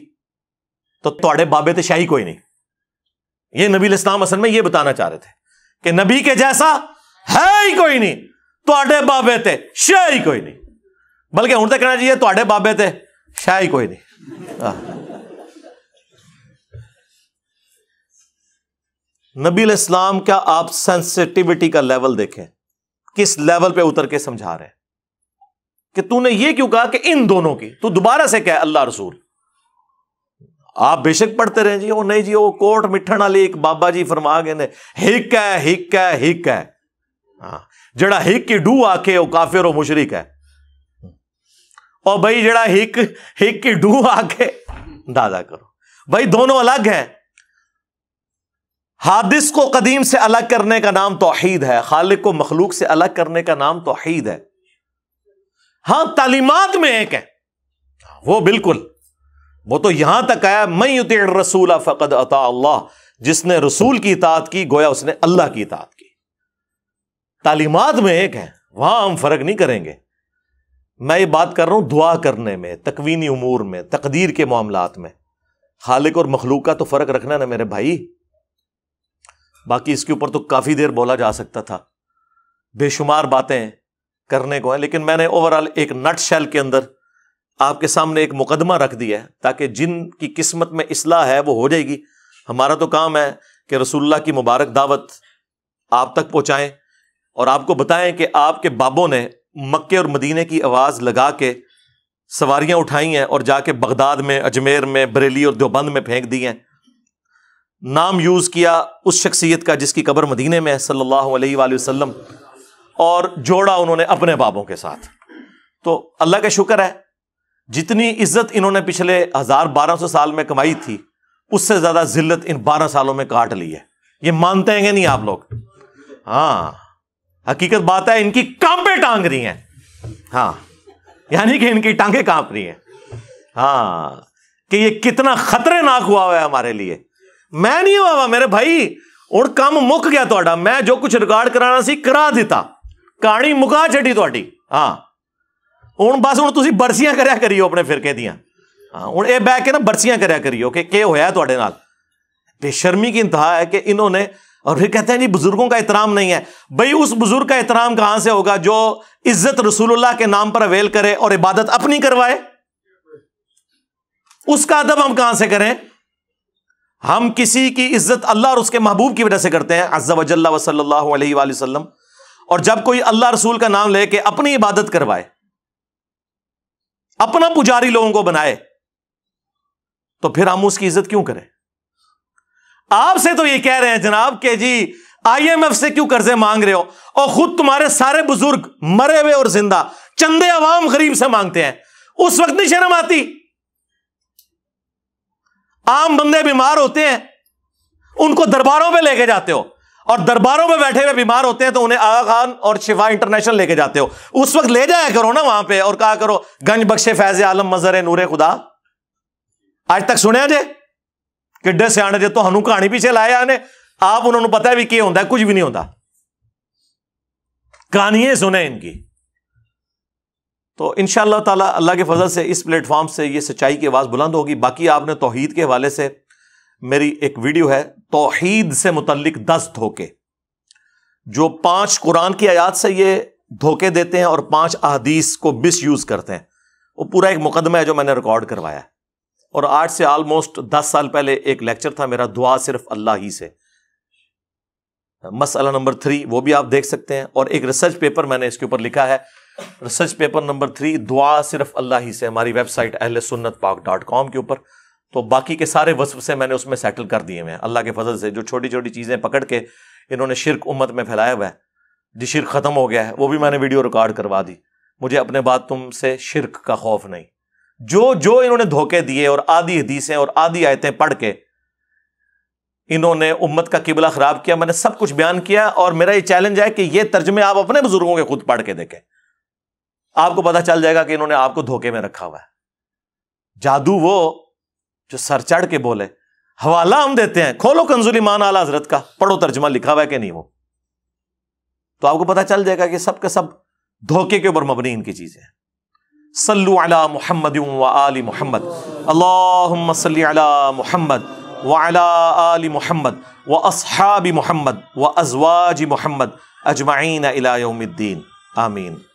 तो थोड़े बाबे तो शाही कोई नहीं ये नबी इस्लाम असल में ये बताना चाह रहे थे कि नबी के जैसा है ही कोई नहीं थोड़े बाबे थे शाही कोई नहीं बल्कि हूं तो कहना चाहिए थोड़े बाबे थे शाही कोई नहीं नबी इस्लाम का आप सेंसिटिविटी का लेवल देखें किस लेवल पे उतर के समझा रहे हैं कि तूने ये क्यों कहा कि इन दोनों की तू दोबारा से कह अल्लाह रसूल आप बेशक पढ़ते रहे जी वो नहीं जी वो कोट मिठन वाली एक बाबा जी फरमा गए ने हिक है हिक है हिक है हाँ जड़ा हिक की डू आके वो काफिर और मुशरक है और भाई जड़ा हिक हिक की डू आके दादा करो भाई दोनों अलग है हादिस को कदीम से अलग करने का नाम तोहहीद है खालिक को मखलूक से अलग करने का नाम तोहहीद है हां तालीमत में एक है वो बिल्कुल वो तो यहां तक आया मैं युत रसूल फ़कद अता जिसने रसूल की इतात की गोया उसने अल्लाह की इतात की तालीमत में एक है वहां हम फर्क नहीं करेंगे मैं ये बात कर रहा हूं दुआ करने में तकवीनी उमूर में तकदीर के मामला में खालिक और मखलूक का तो फर्क रखना ना मेरे भाई बाकी इसके ऊपर तो काफ़ी देर बोला जा सकता था बेशुमार बातें करने को हैं लेकिन मैंने ओवरऑल एक नट शैल के अंदर आपके सामने एक मुकदमा रख दिया है ताकि जिन की किस्मत में इसलाह है वो हो जाएगी हमारा तो काम है कि रसुल्ला की मुबारक दावत आप तक पहुँचाएँ और आपको बताएं कि आपके बाबों ने मक्के और मदीने की आवाज़ लगा के सवारियां उठाई हैं और जाके बगदाद में अजमेर में बरेली और देवबंद में फेंक दी हैं नाम यूज़ किया उस शख्सियत का जिसकी कब्र मदीने में है सल्लल्लाहु अलैहि वसल्लम और जोड़ा उन्होंने अपने बाबों के साथ तो अल्लाह का शुक्र है जितनी इज्जत इन्होंने पिछले हज़ार बारह सौ साल में कमाई थी उससे ज़्यादा जिल्लत इन बारह सालों में काट ली है ये मानते हैं नहीं आप लोग हाँ हकीकत बात है इनकी कांपे टांग रही हैं हाँ यानी कि इनकी टांगे कांप रही हैं हाँ कि ये कितना खतरनाक हुआ हुआ है हमारे लिए मैं नहीं आवा मेरे भाई हूँ कम मुक् गया थोड़ा मैं जो कुछ रिकॉर्ड कराना सी करा दिता कहानी मुका छी थी हाँ हूँ बस हूँ तुम बरसियां करया करियो अपने फिरके दियाँ हाँ हूँ यह बह के ना बरसियां करया करियो कि होयाडे बेशर्मी की इंतहा है कि इन्होंने और फिर कहते हैं जी बुजुर्गों का एहतराम नहीं है भाई उस बुजुर्ग का एहतराम कहाँ से होगा जो इज्जत रसूलुल्लाह के नाम पर अवेल करे और इबादत अपनी करवाए उसका अदब हम कहां से करें हम किसी की इज्जत अल्लाह और उसके महबूब की वजह से करते हैं अज्जा वजल्ला और जब कोई अल्लाह रसूल का नाम लेके अपनी इबादत करवाए अपना पुजारी लोगों को बनाए तो फिर हम उसकी इज्जत क्यों करें आपसे तो ये कह रहे हैं जनाब के जी आईएमएफ से क्यों कर्जे मांग रहे हो और खुद तुम्हारे सारे बुजुर्ग मरे हुए और जिंदा चंदे अवाम गरीब से मांगते हैं उस वक्त नहीं शर्म आती आम बंदे बीमार होते हैं उनको दरबारों पे लेके जाते हो और दरबारों में बैठे हुए बीमार होते हैं तो उन्हें आगा खान और शिफा इंटरनेशनल लेके जाते हो उस वक्त ले जाया करो ना वहां पर और कहा करो गंज बख्शे फैज आलम मजर नूर खुदा आज तक सुने जे किडे सियाने जे तो हनु कहानी पीछे लाए आने आप उन्होंने पता है भी क्या होता है कुछ भी नहीं होता कहानी सुने इनकी तो इन ताला अल्लाह के फजल से इस प्लेटफॉर्म से ये सच्चाई की आवाज़ बुलंद होगी बाकी आपने तोहहीद के हवाले से मेरी एक वीडियो है तोहहीद से मुतलिक दस धोखे जो पांच कुरान की आयात से ये धोखे देते हैं और पांच अहदीस को मिस यूज़ करते हैं वो पूरा एक मुकदमा है जो मैंने रिकॉर्ड करवाया है और आज से ऑलमोस्ट दस साल पहले एक लेक्चर था मेरा दुआ सिर्फ अल्लाह ही से मसला नंबर थ्री वो भी आप देख सकते हैं और एक रिसर्च पेपर मैंने इसके ऊपर लिखा है रिसर्च पेपर नंबर थ्री दुआ सिर्फ अल्लाह ही से हमारी वेबसाइट अहल सुन्नत पाक डॉट कॉम के ऊपर तो बाकी के सारे वसफ से मैंने उसमें सेटल कर दिए हैं अल्लाह के फजल से जो छोटी छोटी चीज़ें पकड़ के इन्होंने शिरक उम्मत में फैलाया हुआ है जिस शिरक ख़त्म हो गया है वो भी मैंने वीडियो रिकॉर्ड करवा दी मुझे अपने बात तुमसे शिरक का खौफ नहीं जो जो इन्होंने धोखे दिए और आधी हदीसें और आधी आयतें पढ़ के इन्होंने उम्मत का किबला ख़राब किया मैंने सब कुछ बयान किया और मेरा ये चैलेंज है कि ये तर्जमे आप अपने बुजुर्गों के खुद पढ़ के देखें आपको पता चल जाएगा कि इन्होंने आपको धोखे में रखा हुआ है जादू वो जो सर चढ़ के बोले हवाला हम देते हैं खोलो कंजुली मान आला हजरत का पढ़ो तर्जमा लिखा हुआ है कि नहीं वो तो आपको पता चल जाएगा कि सब के सब धोखे के ऊपर मबनी इनकी चीजें हैं सल्लु अला मोहम्मद व आली मोहम्मद अल्लाहुम्म सल्लि अला मोहम्मद व अला आली मोहम्मद व असहाबी मोहम्मद व अजवाजी मोहम्मद अजमाइन अला यौमिद्दीन आमीन